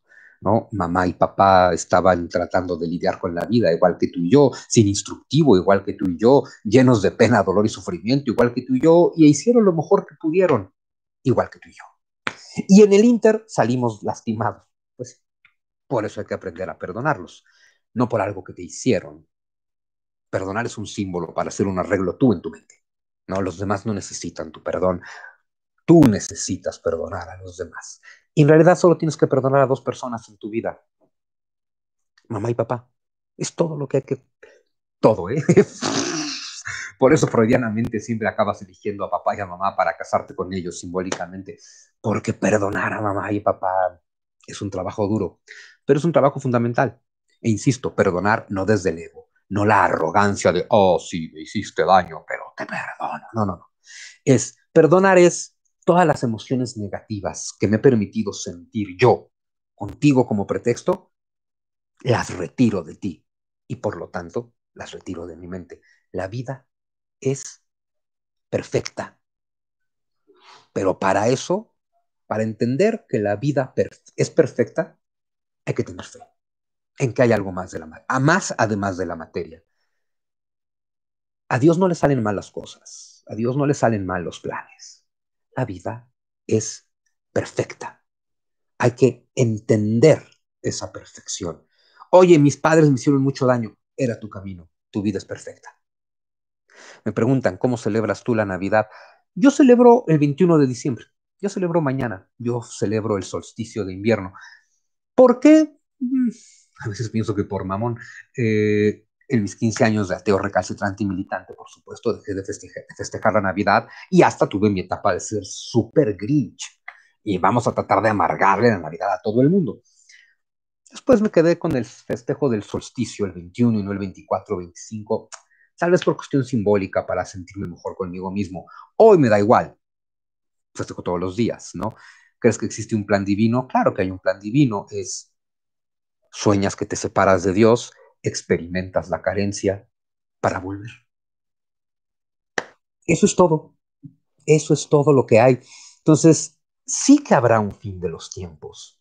¿No? Mamá y papá estaban tratando de lidiar con la vida, igual que tú y yo, sin instructivo, igual que tú y yo, llenos de pena, dolor y sufrimiento, igual que tú y yo, y hicieron lo mejor que pudieron, igual que tú y yo. Y en el Inter salimos lastimados. Pues por eso hay que aprender a perdonarlos, no por algo que te hicieron. Perdonar es un símbolo para hacer un arreglo tú en tu mente. No, los demás no necesitan tu perdón. Tú necesitas perdonar a los demás. Y en realidad solo tienes que perdonar a dos personas en tu vida. Mamá y papá. Es todo lo que hay que... Todo, ¿eh? Por eso freudianamente siempre acabas eligiendo a papá y a mamá para casarte con ellos simbólicamente. Porque perdonar a mamá y papá es un trabajo duro, pero es un trabajo fundamental. E insisto, perdonar no desde el ego, no la arrogancia de, oh, sí, me hiciste daño, pero te perdono. No, no, no. Es, perdonar es todas las emociones negativas que me he permitido sentir yo contigo como pretexto, las retiro de ti y por lo tanto las retiro de mi mente. La vida es perfecta. Pero para eso, para entender que la vida es perfecta, hay que tener fe en que hay algo más de la más además de la materia. A Dios no le salen mal las cosas, a Dios no le salen mal los planes la vida es perfecta. Hay que entender esa perfección. Oye, mis padres me hicieron mucho daño. Era tu camino. Tu vida es perfecta. Me preguntan, ¿cómo celebras tú la Navidad? Yo celebro el 21 de diciembre. Yo celebro mañana. Yo celebro el solsticio de invierno. ¿Por qué? Mm, a veces pienso que por mamón. Eh, en mis 15 años de ateo recalcitrante y militante, por supuesto, dejé de festejar, la Navidad y hasta tuve mi etapa de ser súper grinch. Y vamos a tratar de amargarle la Navidad a todo el mundo. Después me quedé con el festejo del solsticio, el 21 y no el 24 25, tal vez por cuestión simbólica para sentirme mejor conmigo mismo. Hoy me da igual, festejo todos los días, ¿no? ¿Crees que existe un plan divino? Claro que hay un plan divino, es sueñas que te separas de Dios, experimentas la carencia para volver. Eso es todo. Eso es todo lo que hay. Entonces, sí que habrá un fin de los tiempos.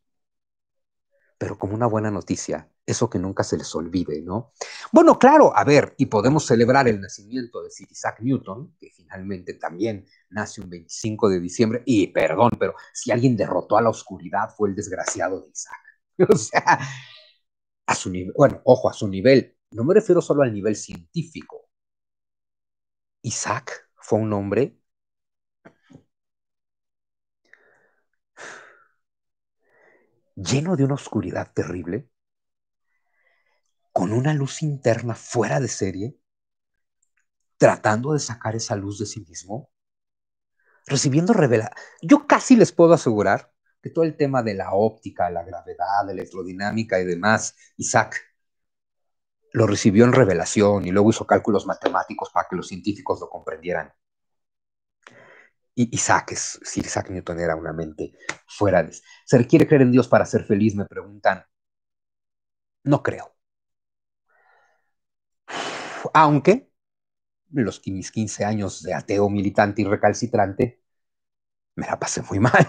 Pero como una buena noticia, eso que nunca se les olvide, ¿no? Bueno, claro, a ver, y podemos celebrar el nacimiento de Sir Isaac Newton, que finalmente también nace un 25 de diciembre, y perdón, pero si alguien derrotó a la oscuridad fue el desgraciado de Isaac. O sea, a su nivel, bueno, ojo, a su nivel, no me refiero solo al nivel científico. Isaac fue un hombre lleno de una oscuridad terrible, con una luz interna fuera de serie, tratando de sacar esa luz de sí mismo, recibiendo revela Yo casi les puedo asegurar que todo el tema de la óptica, la gravedad, la electrodinámica y demás, Isaac lo recibió en revelación y luego hizo cálculos matemáticos para que los científicos lo comprendieran. Y Isaac si Isaac Newton era una mente fuera de... ¿Se requiere creer en Dios para ser feliz? Me preguntan. No creo. Aunque los, mis 15 años de ateo militante y recalcitrante, me la pasé muy mal.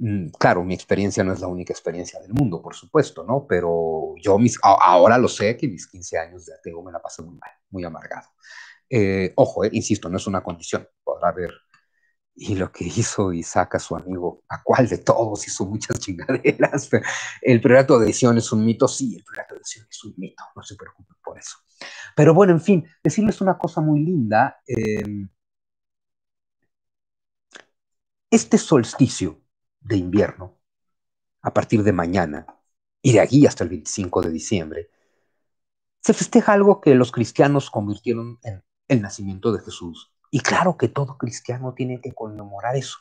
Mm, claro, mi experiencia no es la única experiencia del mundo, por supuesto, ¿no? Pero yo mis, ahora lo sé que mis 15 años de ateo me la pasé muy mal, muy amargado. Eh, ojo, eh, insisto, no es una condición, podrá ver Y lo que hizo Isaac a su amigo, ¿a cuál de todos? Hizo muchas chingaderas. el priorato de edición es un mito, sí, el priorato de adhesión es un mito, no se preocupen por eso. Pero bueno, en fin, decirles una cosa muy linda. Eh, este solsticio de invierno a partir de mañana y de aquí hasta el 25 de diciembre, se festeja algo que los cristianos convirtieron en el nacimiento de Jesús. Y claro que todo cristiano tiene que conmemorar eso.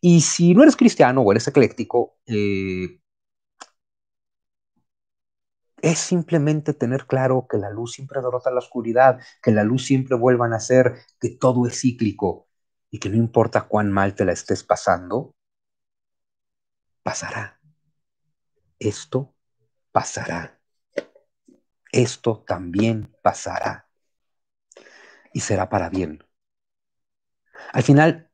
Y si no eres cristiano o eres ecléctico, eh, es simplemente tener claro que la luz siempre derrota la oscuridad, que la luz siempre vuelva a nacer, que todo es cíclico y que no importa cuán mal te la estés pasando, pasará. Esto pasará. Esto también pasará. Y será para bien. Al final,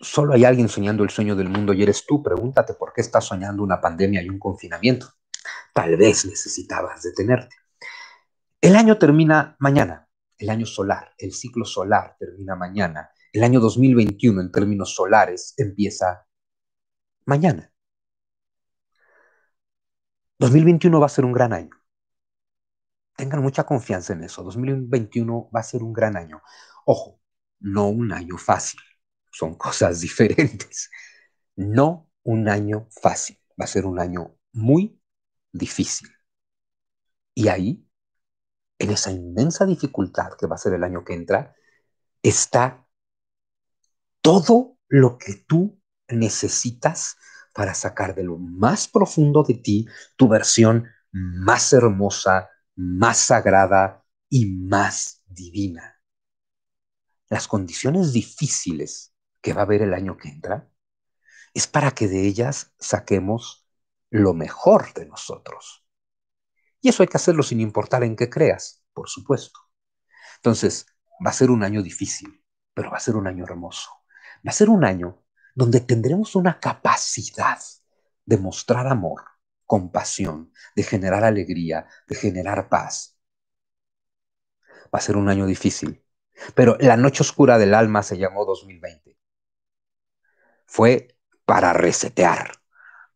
solo hay alguien soñando el sueño del mundo y eres tú. Pregúntate por qué estás soñando una pandemia y un confinamiento. Tal vez necesitabas detenerte. El año termina mañana, el año solar, el ciclo solar termina mañana. El año 2021 en términos solares empieza mañana. 2021 va a ser un gran año. Tengan mucha confianza en eso. 2021 va a ser un gran año. Ojo, no un año fácil. Son cosas diferentes. No un año fácil. Va a ser un año muy difícil. Y ahí, en esa inmensa dificultad que va a ser el año que entra, está todo lo que tú necesitas para sacar de lo más profundo de ti tu versión más hermosa, más sagrada y más divina. Las condiciones difíciles que va a haber el año que entra es para que de ellas saquemos lo mejor de nosotros. Y eso hay que hacerlo sin importar en qué creas, por supuesto. Entonces, va a ser un año difícil, pero va a ser un año hermoso. Va a ser un año donde tendremos una capacidad de mostrar amor, compasión, de generar alegría, de generar paz. Va a ser un año difícil, pero la noche oscura del alma se llamó 2020. Fue para resetear,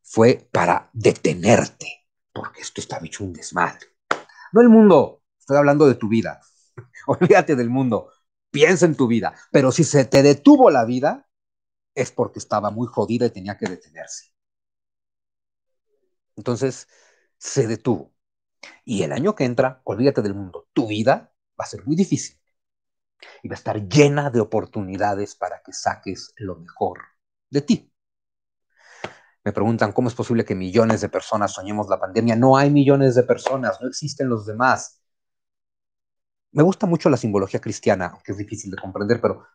fue para detenerte, porque esto está hecho un desmadre. No el mundo, estoy hablando de tu vida. Olvídate del mundo, piensa en tu vida, pero si se te detuvo la vida, es porque estaba muy jodida y tenía que detenerse. Entonces, se detuvo. Y el año que entra, olvídate del mundo, tu vida va a ser muy difícil y va a estar llena de oportunidades para que saques lo mejor de ti. Me preguntan, ¿cómo es posible que millones de personas soñemos la pandemia? No hay millones de personas, no existen los demás. Me gusta mucho la simbología cristiana, aunque es difícil de comprender, pero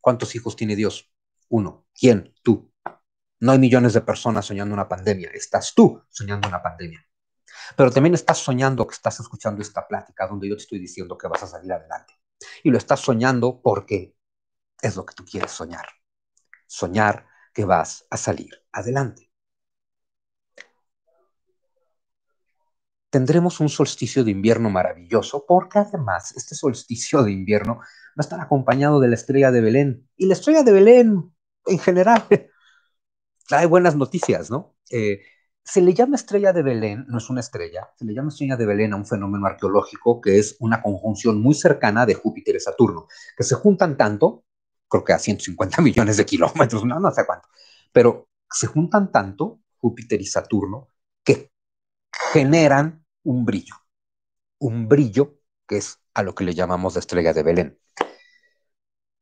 ¿cuántos hijos tiene Dios? uno. ¿Quién? Tú. No hay millones de personas soñando una pandemia. Estás tú soñando una pandemia. Pero también estás soñando que estás escuchando esta plática donde yo te estoy diciendo que vas a salir adelante. Y lo estás soñando porque es lo que tú quieres soñar. Soñar que vas a salir adelante. Tendremos un solsticio de invierno maravilloso porque además este solsticio de invierno va a estar acompañado de la estrella de Belén. Y la estrella de Belén en general, trae buenas noticias, ¿no? Eh, se le llama estrella de Belén, no es una estrella, se le llama estrella de Belén a un fenómeno arqueológico que es una conjunción muy cercana de Júpiter y Saturno, que se juntan tanto, creo que a 150 millones de kilómetros, no, no sé cuánto, pero se juntan tanto Júpiter y Saturno que generan un brillo, un brillo que es a lo que le llamamos la estrella de Belén.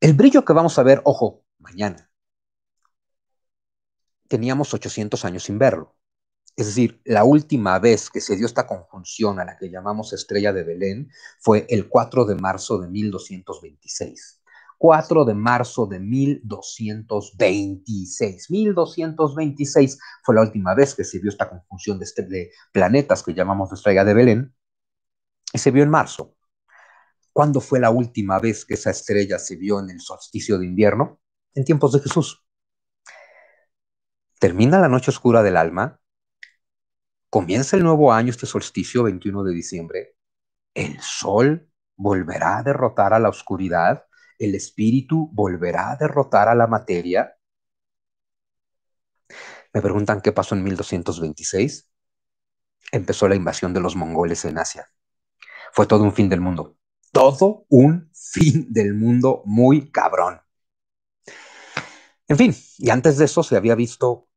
El brillo que vamos a ver, ojo, mañana, teníamos 800 años sin verlo. Es decir, la última vez que se dio esta conjunción a la que llamamos estrella de Belén fue el 4 de marzo de 1226. 4 de marzo de 1226. 1226 fue la última vez que se vio esta conjunción de, este, de planetas que llamamos estrella de Belén y se vio en marzo. ¿Cuándo fue la última vez que esa estrella se vio en el solsticio de invierno? En tiempos de Jesús. Termina la noche oscura del alma, comienza el nuevo año, este solsticio 21 de diciembre, el sol volverá a derrotar a la oscuridad, el espíritu volverá a derrotar a la materia. Me preguntan qué pasó en 1226. Empezó la invasión de los mongoles en Asia. Fue todo un fin del mundo. Todo un fin del mundo muy cabrón. En fin, y antes de eso se había visto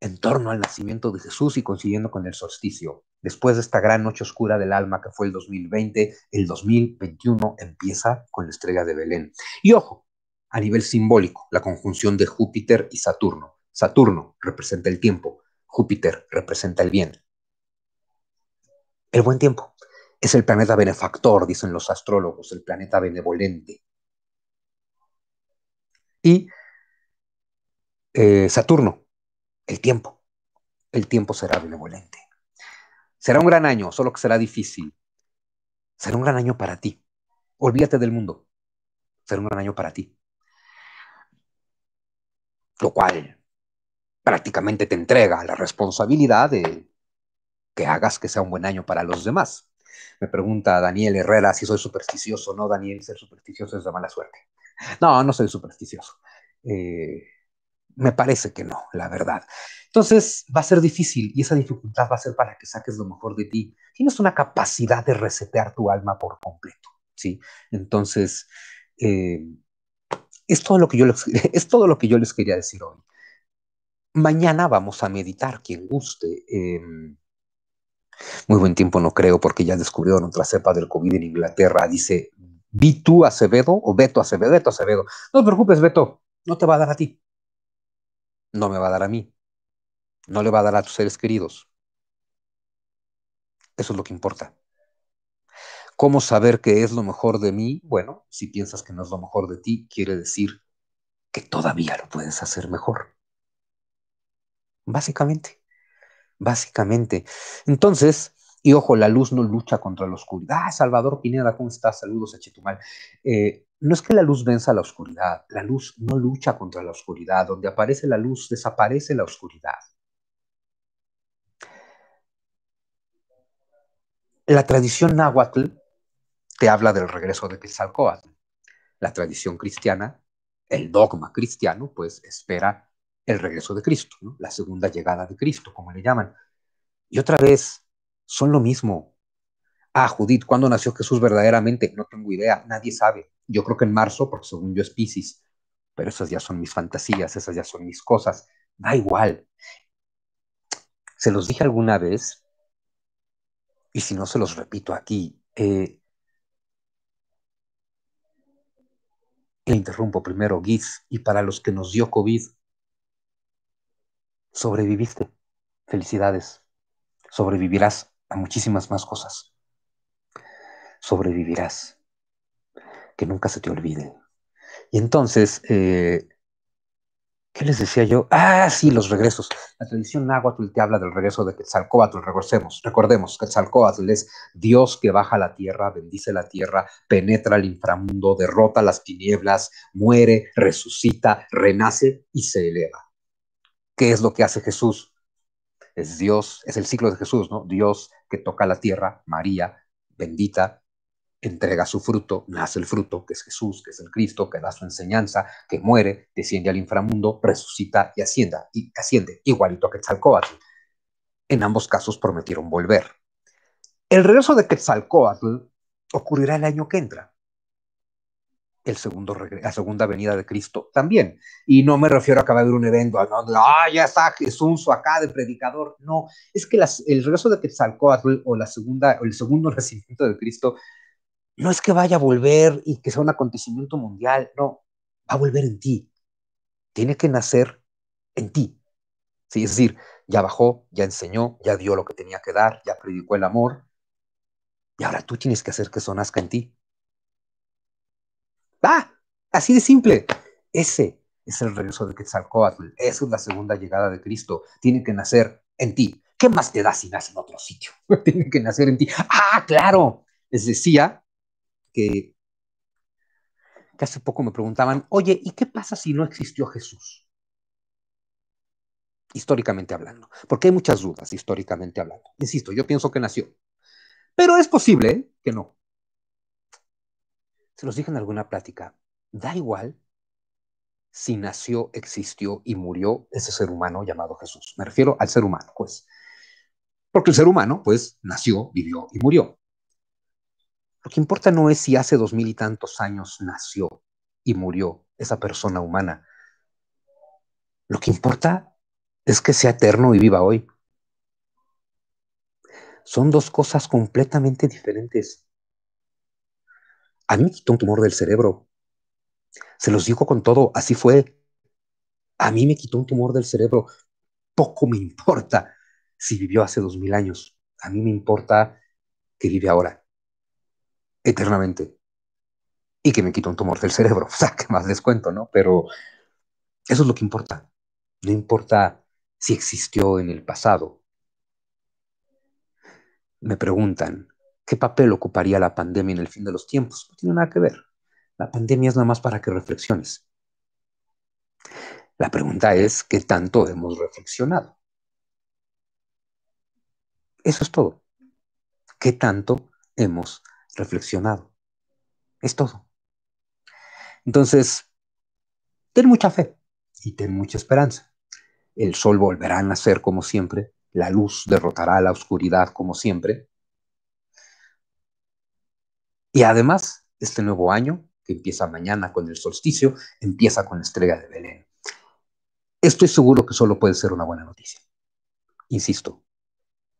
en torno al nacimiento de Jesús y consiguiendo con el solsticio. Después de esta gran noche oscura del alma que fue el 2020, el 2021 empieza con la estrella de Belén. Y ojo, a nivel simbólico, la conjunción de Júpiter y Saturno. Saturno representa el tiempo, Júpiter representa el bien. El buen tiempo es el planeta benefactor, dicen los astrólogos, el planeta benevolente. Y eh, Saturno el tiempo. El tiempo será benevolente. Será un gran año, solo que será difícil. Será un gran año para ti. Olvídate del mundo. Será un gran año para ti. Lo cual prácticamente te entrega la responsabilidad de que hagas que sea un buen año para los demás. Me pregunta Daniel Herrera si soy supersticioso. No, Daniel, ser supersticioso es de mala suerte. No, no soy supersticioso. Eh, me parece que no, la verdad. Entonces va a ser difícil y esa dificultad va a ser para que saques lo mejor de ti. Tienes una capacidad de resetear tu alma por completo, ¿sí? Entonces, eh, es, todo lo que yo les, es todo lo que yo les quería decir hoy. Mañana vamos a meditar, quien guste. Em, muy buen tiempo no creo porque ya descubrieron otra cepa del COVID en Inglaterra. Dice, vi tú Acevedo o Beto Acevedo, Beto Acevedo. No te preocupes, Beto, no te va a dar a ti no me va a dar a mí, no le va a dar a tus seres queridos. Eso es lo que importa. ¿Cómo saber qué es lo mejor de mí? Bueno, si piensas que no es lo mejor de ti, quiere decir que todavía lo puedes hacer mejor. Básicamente, básicamente. Entonces, y ojo, la luz no lucha contra la oscuridad. Ah, Salvador Pineda, ¿cómo estás? Saludos a Chetumal. Eh, no es que la luz venza la oscuridad, la luz no lucha contra la oscuridad, donde aparece la luz desaparece la oscuridad. La tradición náhuatl te habla del regreso de Quetzalcóatl. La tradición cristiana, el dogma cristiano, pues espera el regreso de Cristo, la segunda llegada de Cristo, como le llaman. Y otra vez, son lo mismo, Ah, Judith, ¿cuándo nació Jesús verdaderamente? No tengo idea, nadie sabe. Yo creo que en marzo, porque según yo es Pisces, pero esas ya son mis fantasías, esas ya son mis cosas. Da igual. Se los dije alguna vez, y si no se los repito aquí, eh, le interrumpo primero, Giz, y para los que nos dio COVID, sobreviviste. Felicidades. Sobrevivirás a muchísimas más cosas sobrevivirás, que nunca se te olvide. Y entonces, eh, ¿qué les decía yo? Ah, sí, los regresos. La tradición náhuatl te habla del regreso de Quetzalcoatl, regresemos, recordemos, Quetzalcoatl es Dios que baja la tierra, bendice la tierra, penetra el inframundo, derrota las tinieblas, muere, resucita, renace y se eleva. ¿Qué es lo que hace Jesús? Es Dios, es el ciclo de Jesús, ¿no? Dios que toca la tierra, María, bendita, entrega su fruto, nace el fruto, que es Jesús, que es el Cristo, que da su enseñanza, que muere, desciende al inframundo, resucita y y asciende, igualito a Quetzalcoatl. En ambos casos prometieron volver. El regreso de Quetzalcoatl ocurrirá el año que entra. El segundo la segunda venida de Cristo también. Y no me refiero a que va un evento, no, ah, ya está Jesús acá de predicador. No, es que el regreso de Quetzalcoatl o, la segunda, o el segundo nacimiento de Cristo no es que vaya a volver y que sea un acontecimiento mundial, no, va a volver en ti. Tiene que nacer en ti. Sí, es decir, ya bajó, ya enseñó, ya dio lo que tenía que dar, ya predicó el amor. Y ahora tú tienes que hacer que eso nazca en ti. ¡Ah! Así de simple. Ese es el regreso de Quetzalcoatl. Esa es la segunda llegada de Cristo. Tiene que nacer en ti. ¿Qué más te da si nace en otro sitio? Tiene que nacer en ti. ¡Ah, claro! Les decía que, hace poco me preguntaban, oye, ¿y qué pasa si no existió Jesús? Históricamente hablando, porque hay muchas dudas históricamente hablando. Insisto, yo pienso que nació, pero es posible que no. Se los dije en alguna plática, da igual si nació, existió y murió ese ser humano llamado Jesús. Me refiero al ser humano, pues. Porque el ser humano, pues, nació, vivió y murió. Lo que importa no es si hace dos mil y tantos años nació y murió esa persona humana. Lo que importa es que sea eterno y viva hoy. Son dos cosas completamente diferentes. A mí me quitó un tumor del cerebro. Se los digo con todo, así fue. A mí me quitó un tumor del cerebro. Poco me importa si vivió hace dos mil años. A mí me importa que vive ahora eternamente. Y que me quito un tumor del cerebro. O sea, que más cuento, ¿no? Pero eso es lo que importa. No importa si existió en el pasado. Me preguntan, ¿qué papel ocuparía la pandemia en el fin de los tiempos? No tiene nada que ver. La pandemia es nada más para que reflexiones. La pregunta es, ¿qué tanto hemos reflexionado? Eso es todo. ¿Qué tanto hemos reflexionado. Es todo. Entonces, ten mucha fe y ten mucha esperanza. El sol volverá a nacer como siempre, la luz derrotará a la oscuridad como siempre. Y además, este nuevo año, que empieza mañana con el solsticio, empieza con la estrella de Belén. Estoy seguro que solo puede ser una buena noticia. Insisto,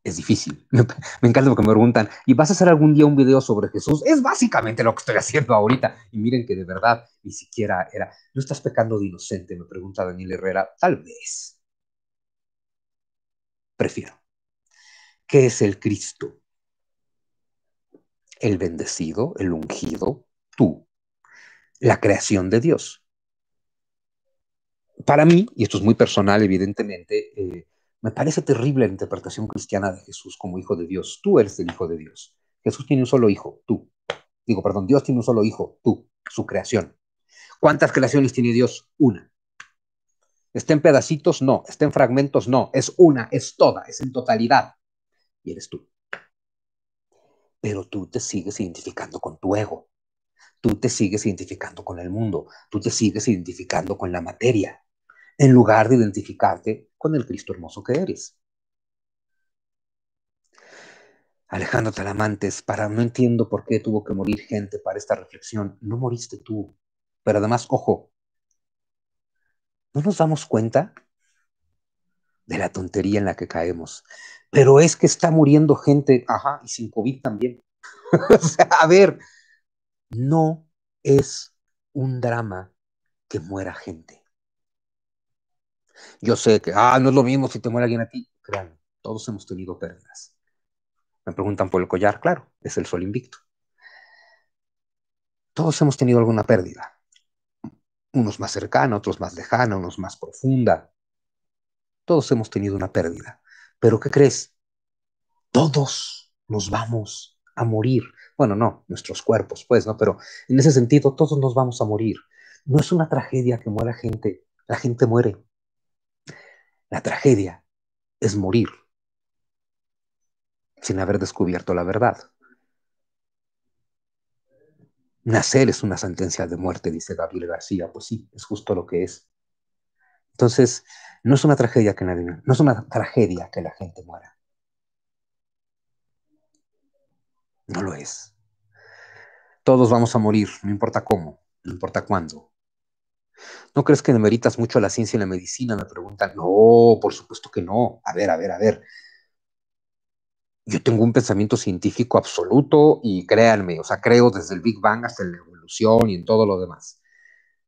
es difícil. Me, encanta porque me preguntan, ¿y vas a hacer algún día un video sobre Jesús? Es básicamente lo que estoy haciendo ahorita. Y miren que de verdad ni siquiera era, ¿no estás pecando de inocente? Me pregunta Daniel Herrera. Tal vez. Prefiero. ¿Qué es el Cristo? El bendecido, el ungido, tú. La creación de Dios. Para mí, y esto es muy personal, evidentemente, eh, me parece terrible la interpretación cristiana de Jesús como hijo de Dios. Tú eres el hijo de Dios. Jesús tiene un solo hijo, tú. Digo, perdón, Dios tiene un solo hijo, tú, su creación. ¿Cuántas creaciones tiene Dios? Una. ¿Está en pedacitos? No. ¿Está en fragmentos? No. Es una, es toda, es en totalidad. Y eres tú. Pero tú te sigues identificando con tu ego. Tú te sigues identificando con el mundo. Tú te sigues identificando con la materia. En lugar de identificarte con el Cristo hermoso que eres. Alejandro Talamantes, para no entiendo por qué tuvo que morir gente para esta reflexión. No moriste tú. Pero además, ojo, ¿no nos damos cuenta de la tontería en la que caemos? Pero es que está muriendo gente, ajá, y sin COVID también. o sea, a ver, no es un drama que muera gente. Yo sé que, ah, no es lo mismo si te muere alguien a ti. Créanme, todos hemos tenido pérdidas. Me preguntan por el collar, claro, es el sol invicto. Todos hemos tenido alguna pérdida. Unos más cercana, otros más lejana, unos más profunda. Todos hemos tenido una pérdida. Pero ¿qué crees? Todos nos vamos a morir. Bueno, no, nuestros cuerpos, pues, ¿no? Pero en ese sentido, todos nos vamos a morir. No es una tragedia que muera gente. La gente muere. La tragedia es morir sin haber descubierto la verdad. Nacer es una sentencia de muerte, dice Gabriel García. Pues sí, es justo lo que es. Entonces, no es una tragedia que nadie, no es una tragedia que la gente muera. No lo es. Todos vamos a morir, no importa cómo, no importa cuándo, ¿No crees que demeritas mucho la ciencia y la medicina? Me preguntan. No, por supuesto que no. A ver, a ver, a ver. Yo tengo un pensamiento científico absoluto y créanme, o sea, creo desde el Big Bang hasta la evolución y en todo lo demás.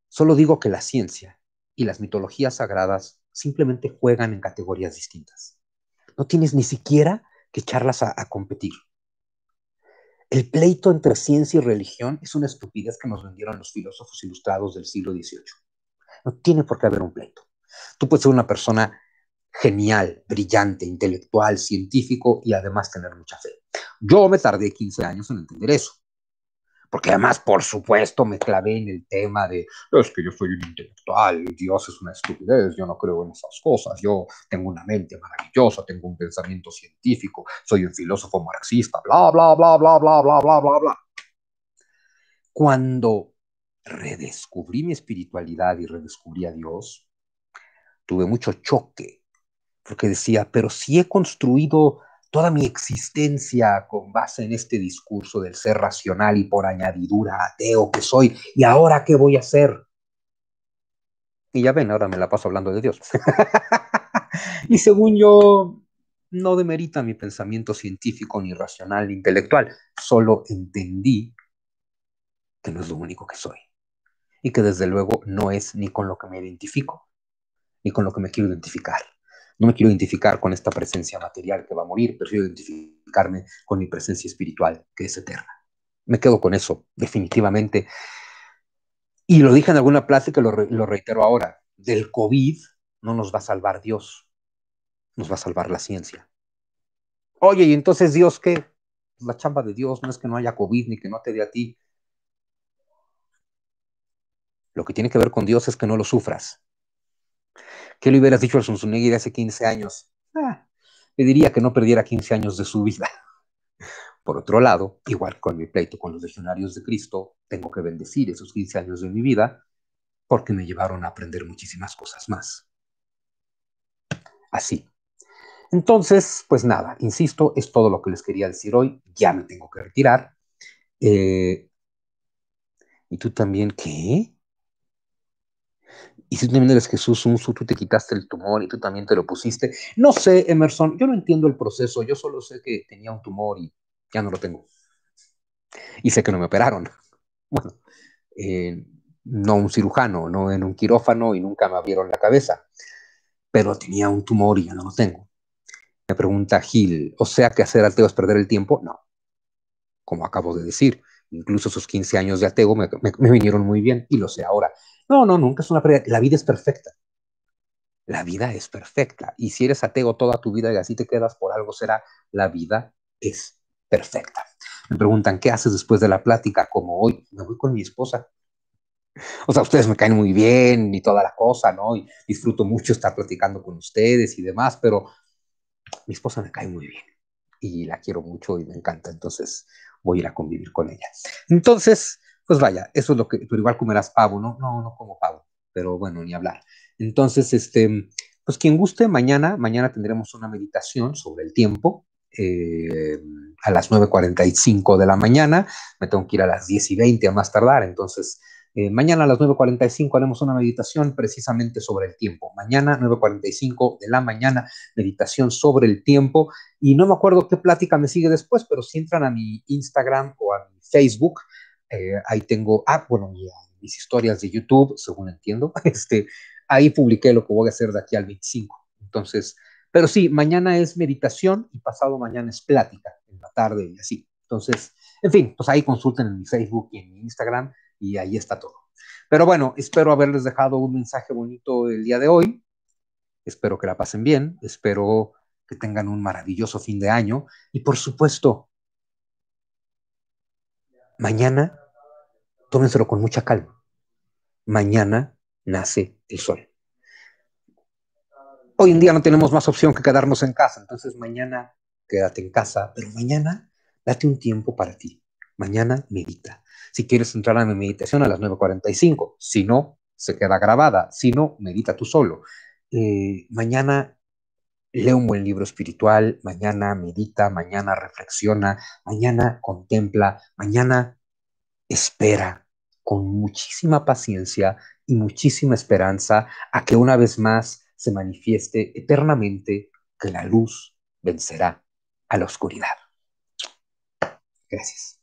Solo digo que la ciencia y las mitologías sagradas simplemente juegan en categorías distintas. No tienes ni siquiera que echarlas a, a competir. El pleito entre ciencia y religión es una estupidez que nos vendieron los filósofos ilustrados del siglo XVIII. No tiene por qué haber un pleito. Tú puedes ser una persona genial, brillante, intelectual, científico y además tener mucha fe. Yo me tardé 15 años en entender eso. Porque además, por supuesto, me clavé en el tema de, es que yo soy un intelectual, Dios es una estupidez, yo no creo en esas cosas, yo tengo una mente maravillosa, tengo un pensamiento científico, soy un filósofo marxista, bla, bla, bla, bla, bla, bla, bla, bla, bla. Cuando redescubrí mi espiritualidad y redescubrí a Dios, tuve mucho choque, porque decía, pero si he construido toda mi existencia con base en este discurso del ser racional y por añadidura ateo que soy, ¿y ahora qué voy a hacer? Y ya ven, ahora me la paso hablando de Dios. y según yo, no demerita mi pensamiento científico, ni racional, ni intelectual, solo entendí que no es lo único que soy y que desde luego no es ni con lo que me identifico, ni con lo que me quiero identificar. No me quiero identificar con esta presencia material que va a morir, prefiero identificarme con mi presencia espiritual que es eterna. Me quedo con eso, definitivamente. Y lo dije en alguna plática, y lo reitero ahora, del COVID no nos va a salvar Dios, nos va a salvar la ciencia. Oye, ¿y entonces Dios qué? Pues la chamba de Dios no es que no haya COVID ni que no te dé a ti, lo que tiene que ver con Dios es que no lo sufras. ¿Qué le hubieras dicho al Zunzunegui de hace 15 años? Ah, le diría que no perdiera 15 años de su vida. Por otro lado, igual con mi pleito con los legionarios de Cristo, tengo que bendecir esos 15 años de mi vida porque me llevaron a aprender muchísimas cosas más. Así. Entonces, pues nada, insisto, es todo lo que les quería decir hoy. Ya me tengo que retirar. Eh, y tú también, ¿qué? Y si tú también eres Jesús su tú te quitaste el tumor y tú también te lo pusiste. No sé, Emerson, yo no entiendo el proceso, yo solo sé que tenía un tumor y ya no lo tengo. Y sé que no me operaron. Bueno, eh, no un cirujano, no en un quirófano y nunca me abrieron la cabeza. Pero tenía un tumor y ya no lo tengo. Me pregunta Gil, o sea que hacer ateo es perder el tiempo. No, como acabo de decir, incluso sus 15 años de ateo me vinieron muy bien y lo sé ahora. No, no, nunca es una pérdida. La vida es perfecta. La vida es perfecta. Y si eres ateo toda tu vida y así te quedas por algo, será la vida es perfecta. Me preguntan, ¿qué haces después de la plática? Como hoy, me voy con mi esposa. O sea, ustedes me caen muy bien y toda la cosa, ¿no? Y disfruto mucho estar platicando con ustedes y demás, pero mi esposa me cae muy bien y la quiero mucho y me encanta, entonces voy a ir a convivir con ella. Entonces, pues vaya, eso es lo que, tú igual comerás pavo, ¿no? No, no como pavo, pero bueno, ni hablar. Entonces, este, pues quien guste, mañana, mañana tendremos una meditación sobre el tiempo. Eh, a las 9.45 de la mañana, me tengo que ir a las 10 y 20 a más tardar, entonces eh, mañana a las 9.45 haremos una meditación precisamente sobre el tiempo. Mañana, 9.45 de la mañana, meditación sobre el tiempo. Y no me acuerdo qué plática me sigue después, pero si entran a mi Instagram o a mi Facebook, eh, ahí tengo, ah, bueno, mis historias de YouTube, según entiendo. Este, ahí publiqué lo que voy a hacer de aquí al 25. Entonces, pero sí, mañana es meditación y pasado mañana es plática, en la tarde y así. Entonces, en fin, pues ahí consulten en mi Facebook y en mi Instagram y ahí está todo. Pero bueno, espero haberles dejado un mensaje bonito el día de hoy. Espero que la pasen bien, espero que tengan un maravilloso fin de año y por supuesto, mañana tómenselo con mucha calma. Mañana nace el sol. Hoy en día no tenemos más opción que quedarnos en casa, entonces mañana quédate en casa, pero mañana date un tiempo para ti. Mañana medita. Si quieres entrar a mi meditación a las 9.45, si no, se queda grabada, si no, medita tú solo. Eh, mañana lee un buen libro espiritual, mañana medita, mañana reflexiona, mañana contempla, mañana espera, con muchísima paciencia y muchísima esperanza a que una vez más se manifieste eternamente que la luz vencerá a la oscuridad. Gracias.